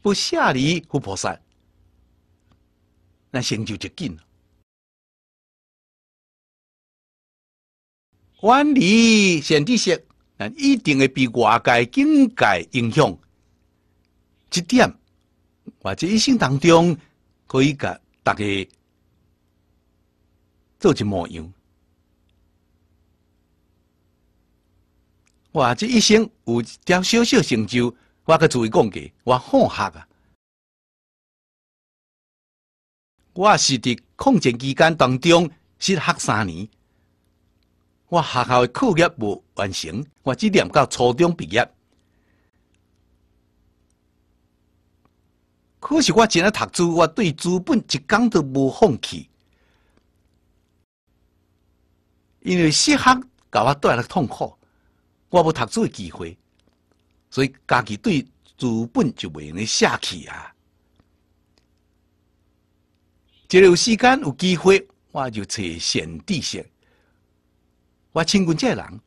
不下离佛菩萨，那成就就紧了。远离善知识，咱一定会被外界境界影响。这点，我这一生当中可以甲大家做一模样。我这一生有一条小小成就，我可做一讲给。我好学啊！我是伫抗战期间当中失学三年，我学校的课业无完成，我只念到初中毕业。可是我真爱读书，我对资本一讲都无放弃，因为小学给我带来痛苦，我无读书的机会，所以家己对资本就袂用得下气啊。只要有时间有机会，我就去选知识，我亲近这人。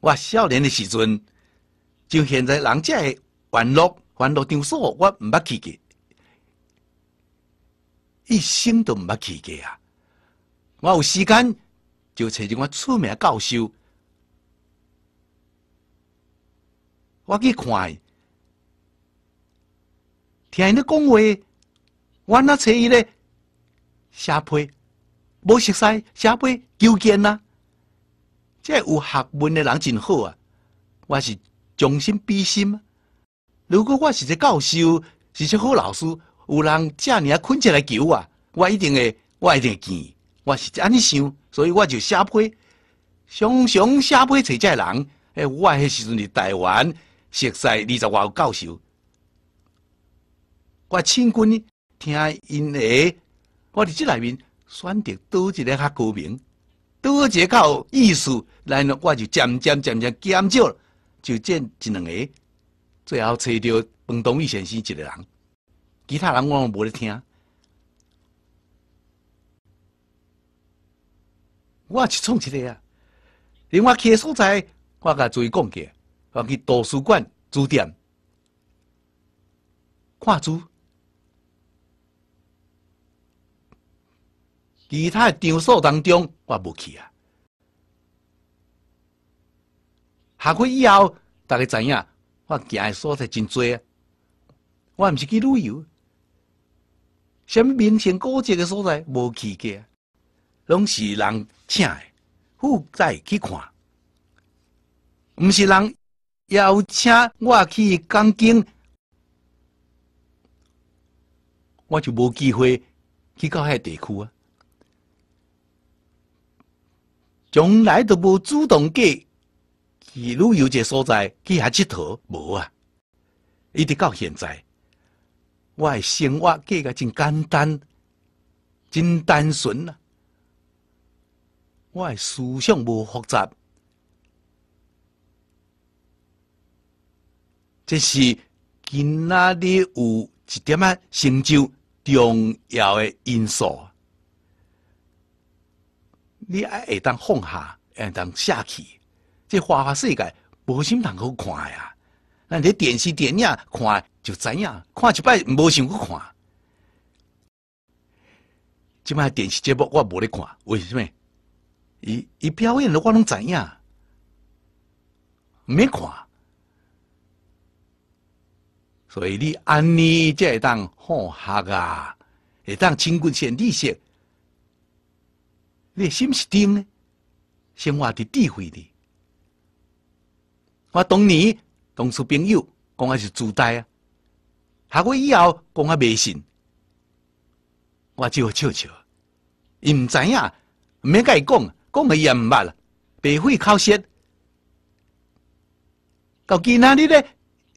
我少年的时阵，就现在人这。玩乐，玩乐场所，我毋捌去过，一生都毋捌去过啊！我有时间就找一寡出名教授，我去看，听伊咧讲话，我那找伊咧写批，无熟悉写批纠见啦。即有学问诶，人真好啊！我是将心比心。如果我是一个教授，是一个好老师，有人遮尔啊困起来求我，我一定会，我一定会见。我是安尼想，所以我就下批，常常下批找这人。诶，我迄时阵伫台湾熟悉二十外个教授，我请君听音乐，我伫即内面选择倒一个较高明，倒一个较有意思，然后我就渐渐渐渐减少，就见一两个。最后找到彭东义先生一个人，其他人我无咧听。我也创一个啊，另外去他所在，我甲注意讲过，我去图书馆、书店看书，其他场所当中我无去啊。下过以后，大家知影，我行的所在真多啊！我毋是去旅游，虾米名胜古迹的所在无去过，拢是人请，诶，负债去看。毋是人邀请我去江津，我就无机会去到遐地区啊！从来都无主动过。去旅游个所在，去遐佚佗，无啊！一直到现在，我诶生活过个真简单，真单纯啊。我诶思想无复杂，这是今仔日有一点啊成就重要诶因素。你爱会当放下，会当下弃。这花花世界无心通好看呀，咱你电视电影看就知影，看一摆无想去看。即摆电视节目我无咧看，为什么？伊伊表演的我拢怎样？免看。所以你安尼才会当好学啊，会当勤工俭力些。你心是顶呢？生活伫智慧的。我当年同事朋友讲我是自在啊，下过以后讲我迷信，我就笑笑。伊毋知影，唔免甲伊讲，讲伊也毋捌啦，白费口舌。到今仔日呢，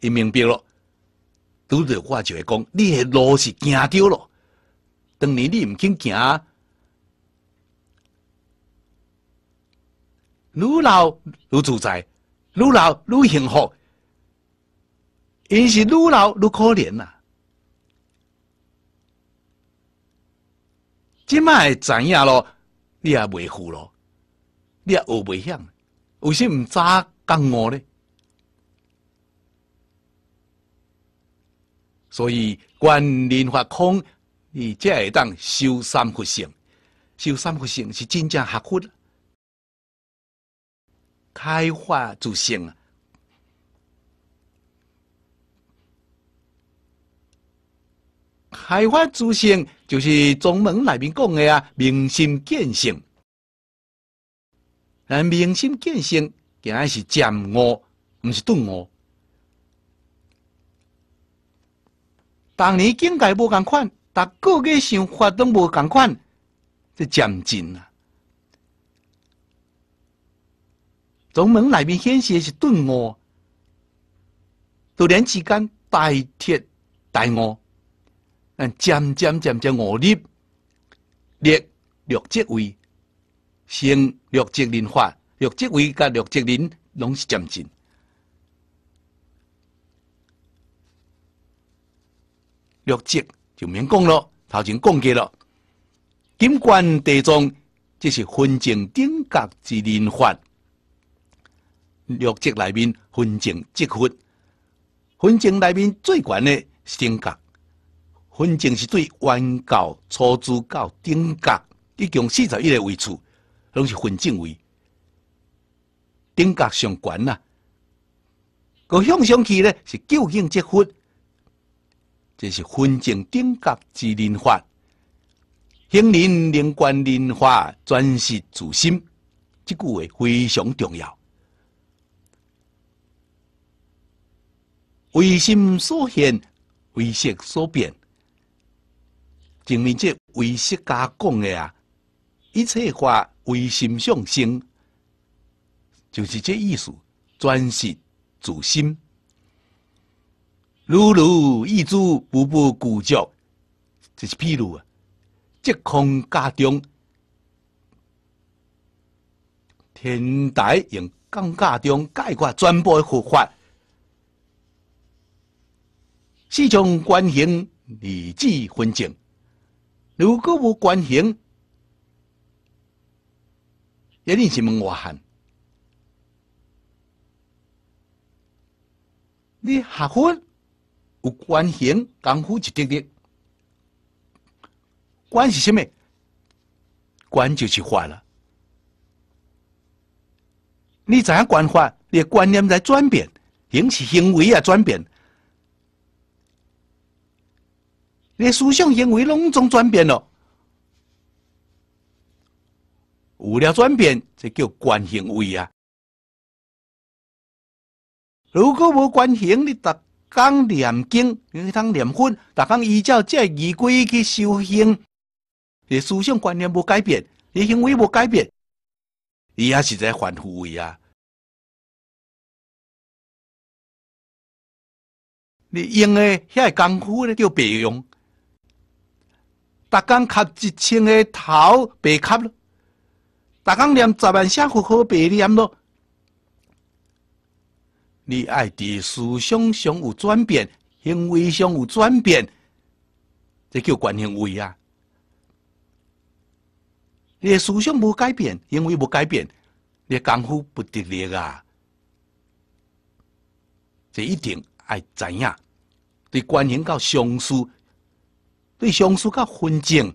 伊明白了，拄着我就会讲，你的路是行对了。当年你毋肯行，愈老愈自在。愈老愈幸福，因是愈老愈可怜呐。即麦知影咯，你也袂富咯，你也学袂晓，为甚唔早讲我咧？所以观念发空，你才会当修三福性。修三福性是真正合乎。开化之性啊，开化之性就是宗门内面讲的啊，明心见性。咱明心见性，吉是渐悟，唔是顿悟。当年境界无共款，但个个想法都无共款，这渐进啊。总门内面显示的是顿悟突然之间大铁大悟但渐渐渐渐五粒六六只位行六只轮法六只位甲六只轮拢是渐进六只就免讲咯，头前讲过咯。景观地中这是婚政顶格之轮法六级内面分正积分，分正内面最悬的升格，分正是对元教、初教到顶格，一共四十一个位置，拢是分正位。顶格上悬啦，我向上去呢是九竟积分，这是分正顶格之莲法，行人灵观莲化，专是自心，这句话非常重要。唯心所现，唯识所变。证明这唯识家讲的啊，一切法唯心所生，就是这意思，专是主心。如如一珠，步步古着，这是譬如啊，即空家中，天台用降架中概括全部佛法。四种关行理治纷争。如果无关行，一定是门外汉。你下昏，无关行，功夫就滴滴。关系什么？关就去坏了。你怎样观法？你的观念在转变，引起行为啊转变。你思想行为拢总转变了，有了转变，这叫观行为啊。如果无观行，你逐工念经，你通念佛，逐工依照这仪轨去修行，你思想观念无改变，你行为无改变，伊也是在反复位啊。你用的遐功夫咧，叫白用。逐工磕一千个头白磕咯，打工念十万下户口白念咯。你爱伫思想上有转变，行为上有转变，这叫惯行为啊！你思想无改变，行为无改变，你功夫不得力啊！这一定爱怎样？对观系到上司。对相思叫昏静，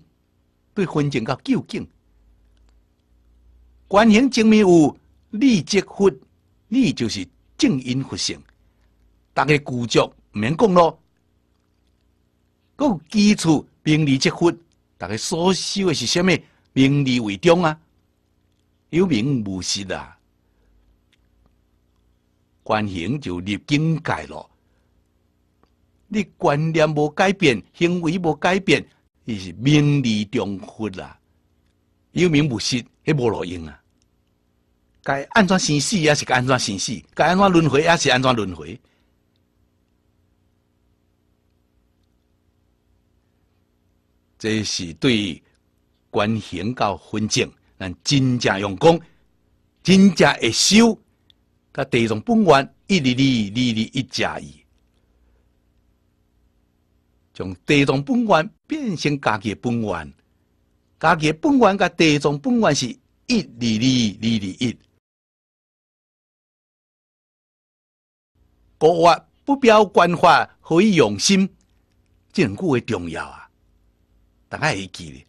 对昏静叫究竟。观行证明有立直佛，你就是正因佛性。个家古毋免讲咯，有基础名利直佛，逐个所修诶是虾米？名利为重啊，有名无实啊。观行就立境界咯。你观念无改变，行为无改变，伊是名利重负啦。有名无实，迄无路用啊。该安怎生死也是该安怎生死，该安怎轮回也是安怎轮回。这是对观行到分证，咱真正用功，真正会修，甲地藏本源一粒粒，粒粒一加一。从地藏本源变成家己本源，家己本源甲地藏本源是一二二二二一。国话不标官话何以用心？这两句为重要啊！大家会记哩。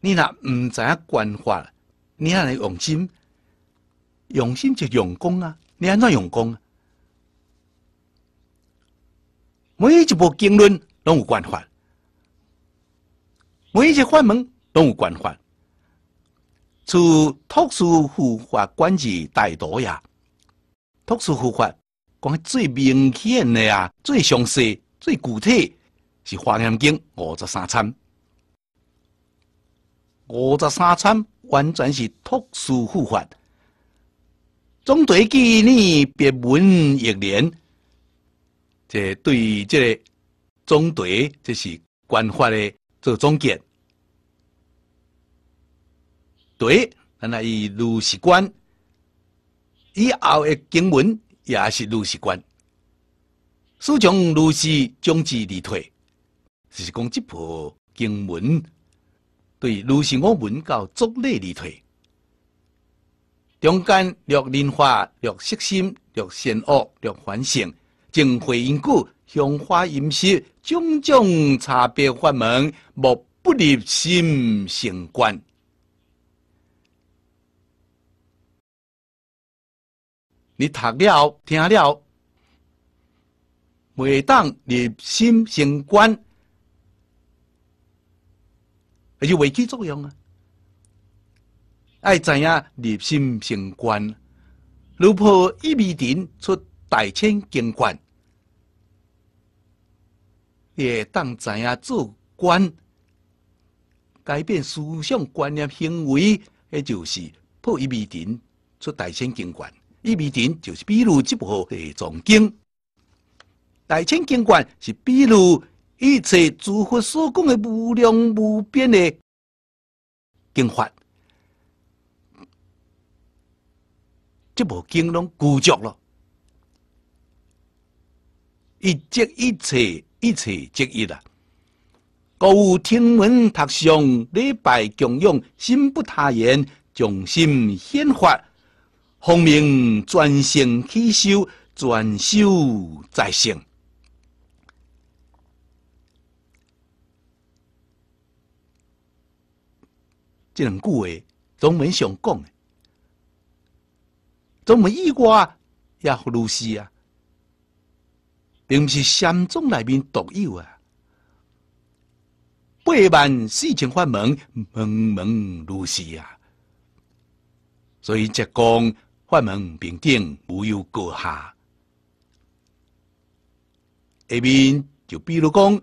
你若毋知官话，你安尼用心，用心就用功啊！你安怎用功？每一部经论拢有关法，每一节法门拢有关法。除特殊护法观之大多呀，特殊护法，光最明显的呀，最详细、最具体是《华严经》五十三参。五十三参完全是特殊护法。总对记呢别文一年。这对这总队，这是官法的做总结。对，那以如是观，以后的经文也是如是观。书中如是，将之离退，是讲这部经文对如是我闻教足类离退。中间若念化，若色心，若善恶，若反省。正会因果，降花因时，种种差别法门，莫不入心性观。你读了、听了，每当入心性观，也就未起作用啊！爱知影入心性观？如破一米顶出大千金观。也当知影做官，改变思想观念、行为，那就是破一米田出大千经观。一米田就是比如这部诶藏经，大千经观是比如一切诸佛所讲诶无量无边诶经法，这部经拢固著了，以及一切。一切皆一啊，各听闻读诵礼拜供养，心不他言，将心显法，方明专性起修，专修在胜。这两句话，从没上讲，的，没遇一卦呀，如是啊。并不是三种内面独有啊，八万四千法门，门门如是啊。所以则讲法门平等，无有高下。下面就比如讲，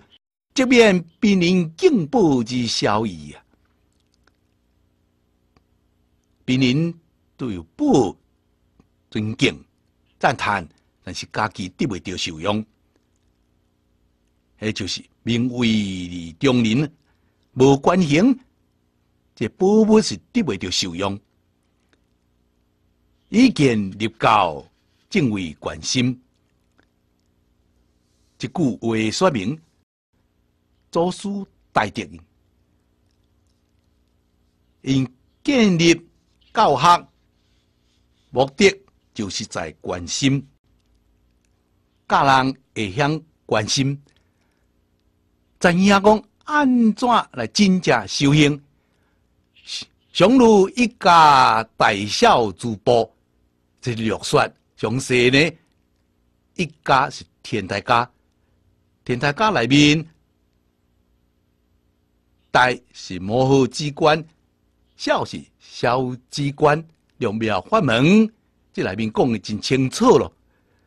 这边濒临敬步之小义啊，濒临对不尊敬、赞叹，但是家己得未到受用。迄就是名为中人无关心，这布布是得袂到受用。意见立教正为关心，一句话说明祖师大德人，因建立教学目的就是在关心，教人会向关心。知影讲？安怎来真正修行？像如一家大小主播，这是说。详细呢？一家是天台家，天台家内面，大是摩诃机关，小是小机关，用庙法门。这内面讲的真清楚了。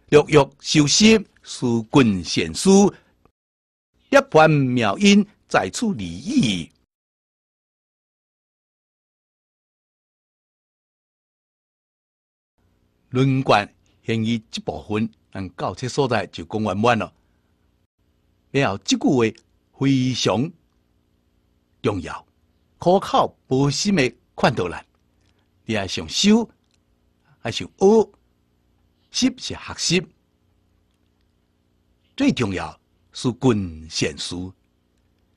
肉欲修习，思根显书。一番妙音在此离异。论管现已一部分，但教材所在就讲完满了。然后这句话非常重要，可靠不是没看到了。你还想修，还想恶，是不是学习最重要？是滚贤书，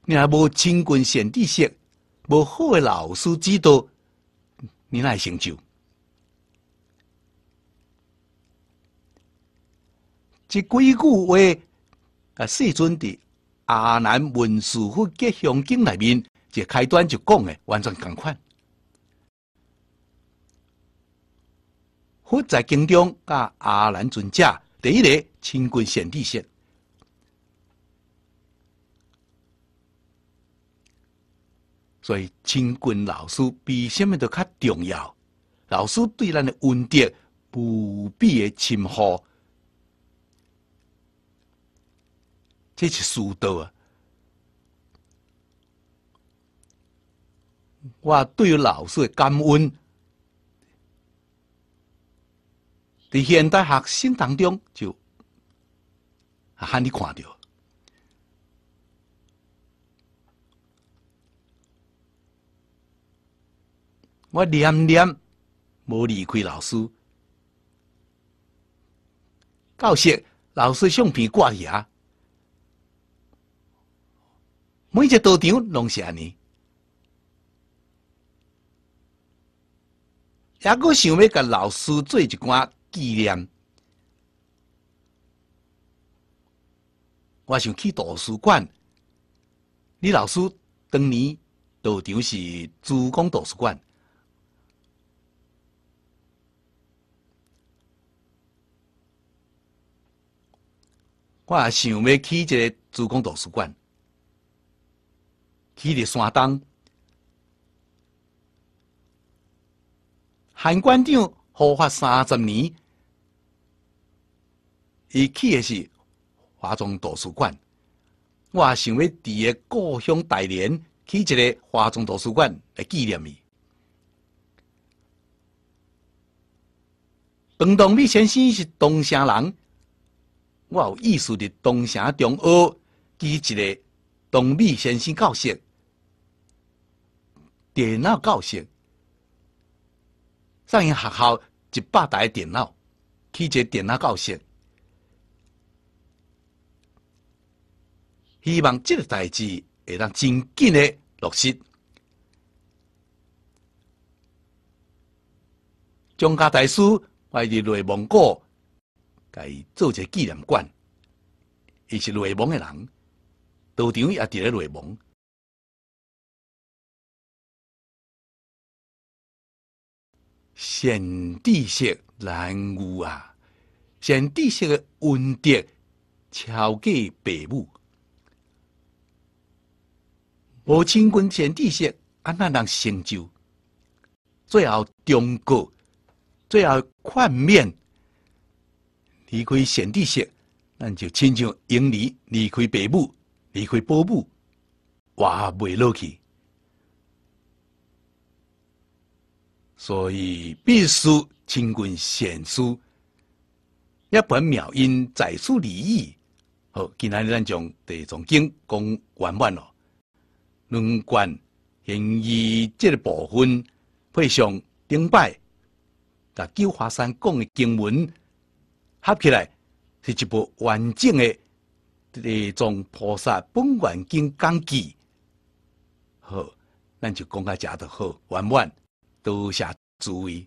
你若无勤滚贤弟线，无好的老师指导，你哪来成就？即几句话，啊，世尊的阿难文殊佛结雄经内面，即开端就讲的，完全共款。佛在经中，甲阿难尊者第一个清滚贤弟线。所以，亲近老师比什么都较重要。老师对咱的恩德无比的深厚，这是师道啊！我对于老师的感恩，在现代学生当中就啊，你看到。我念念无离开老师，到时老师相片挂遐，每每个道场拢是安尼，也阁想要甲老师做一寡纪念。我想去图书馆，李老师当年道场是珠江图书馆。我也想要起一个珠江图书馆，起伫山东。韩馆长活化三十年，伊起的是华中图书馆。我也想要伫个故乡大连起一个华中图书馆来纪念伊。唐东美先生是东城人。我有意思的，东城中学举一个东美先生教学电脑教学，上引学校一百台电脑去个电脑教学，希望即个代志会当真紧的落实。张家大师外地内蒙古。做一个纪念馆，伊是内蒙诶人，道场也伫咧内蒙。先地势南吴啊，先地势的温德超越北吴，五千军先地势安那能成就，最后中国，最后宽免。离开贤弟穴，咱就亲像婴儿离开父母，离开保姆，活袂落去。所以必须亲近贤书，一本妙音在书利益。好，今日咱将《地藏经》讲完完了，论观行仪这个部分，配上顶拜，甲九华山讲的经文。合起来是一部完整的《地藏菩萨本愿经讲记》。好，咱就讲到这就好，圆满，多谢诸位。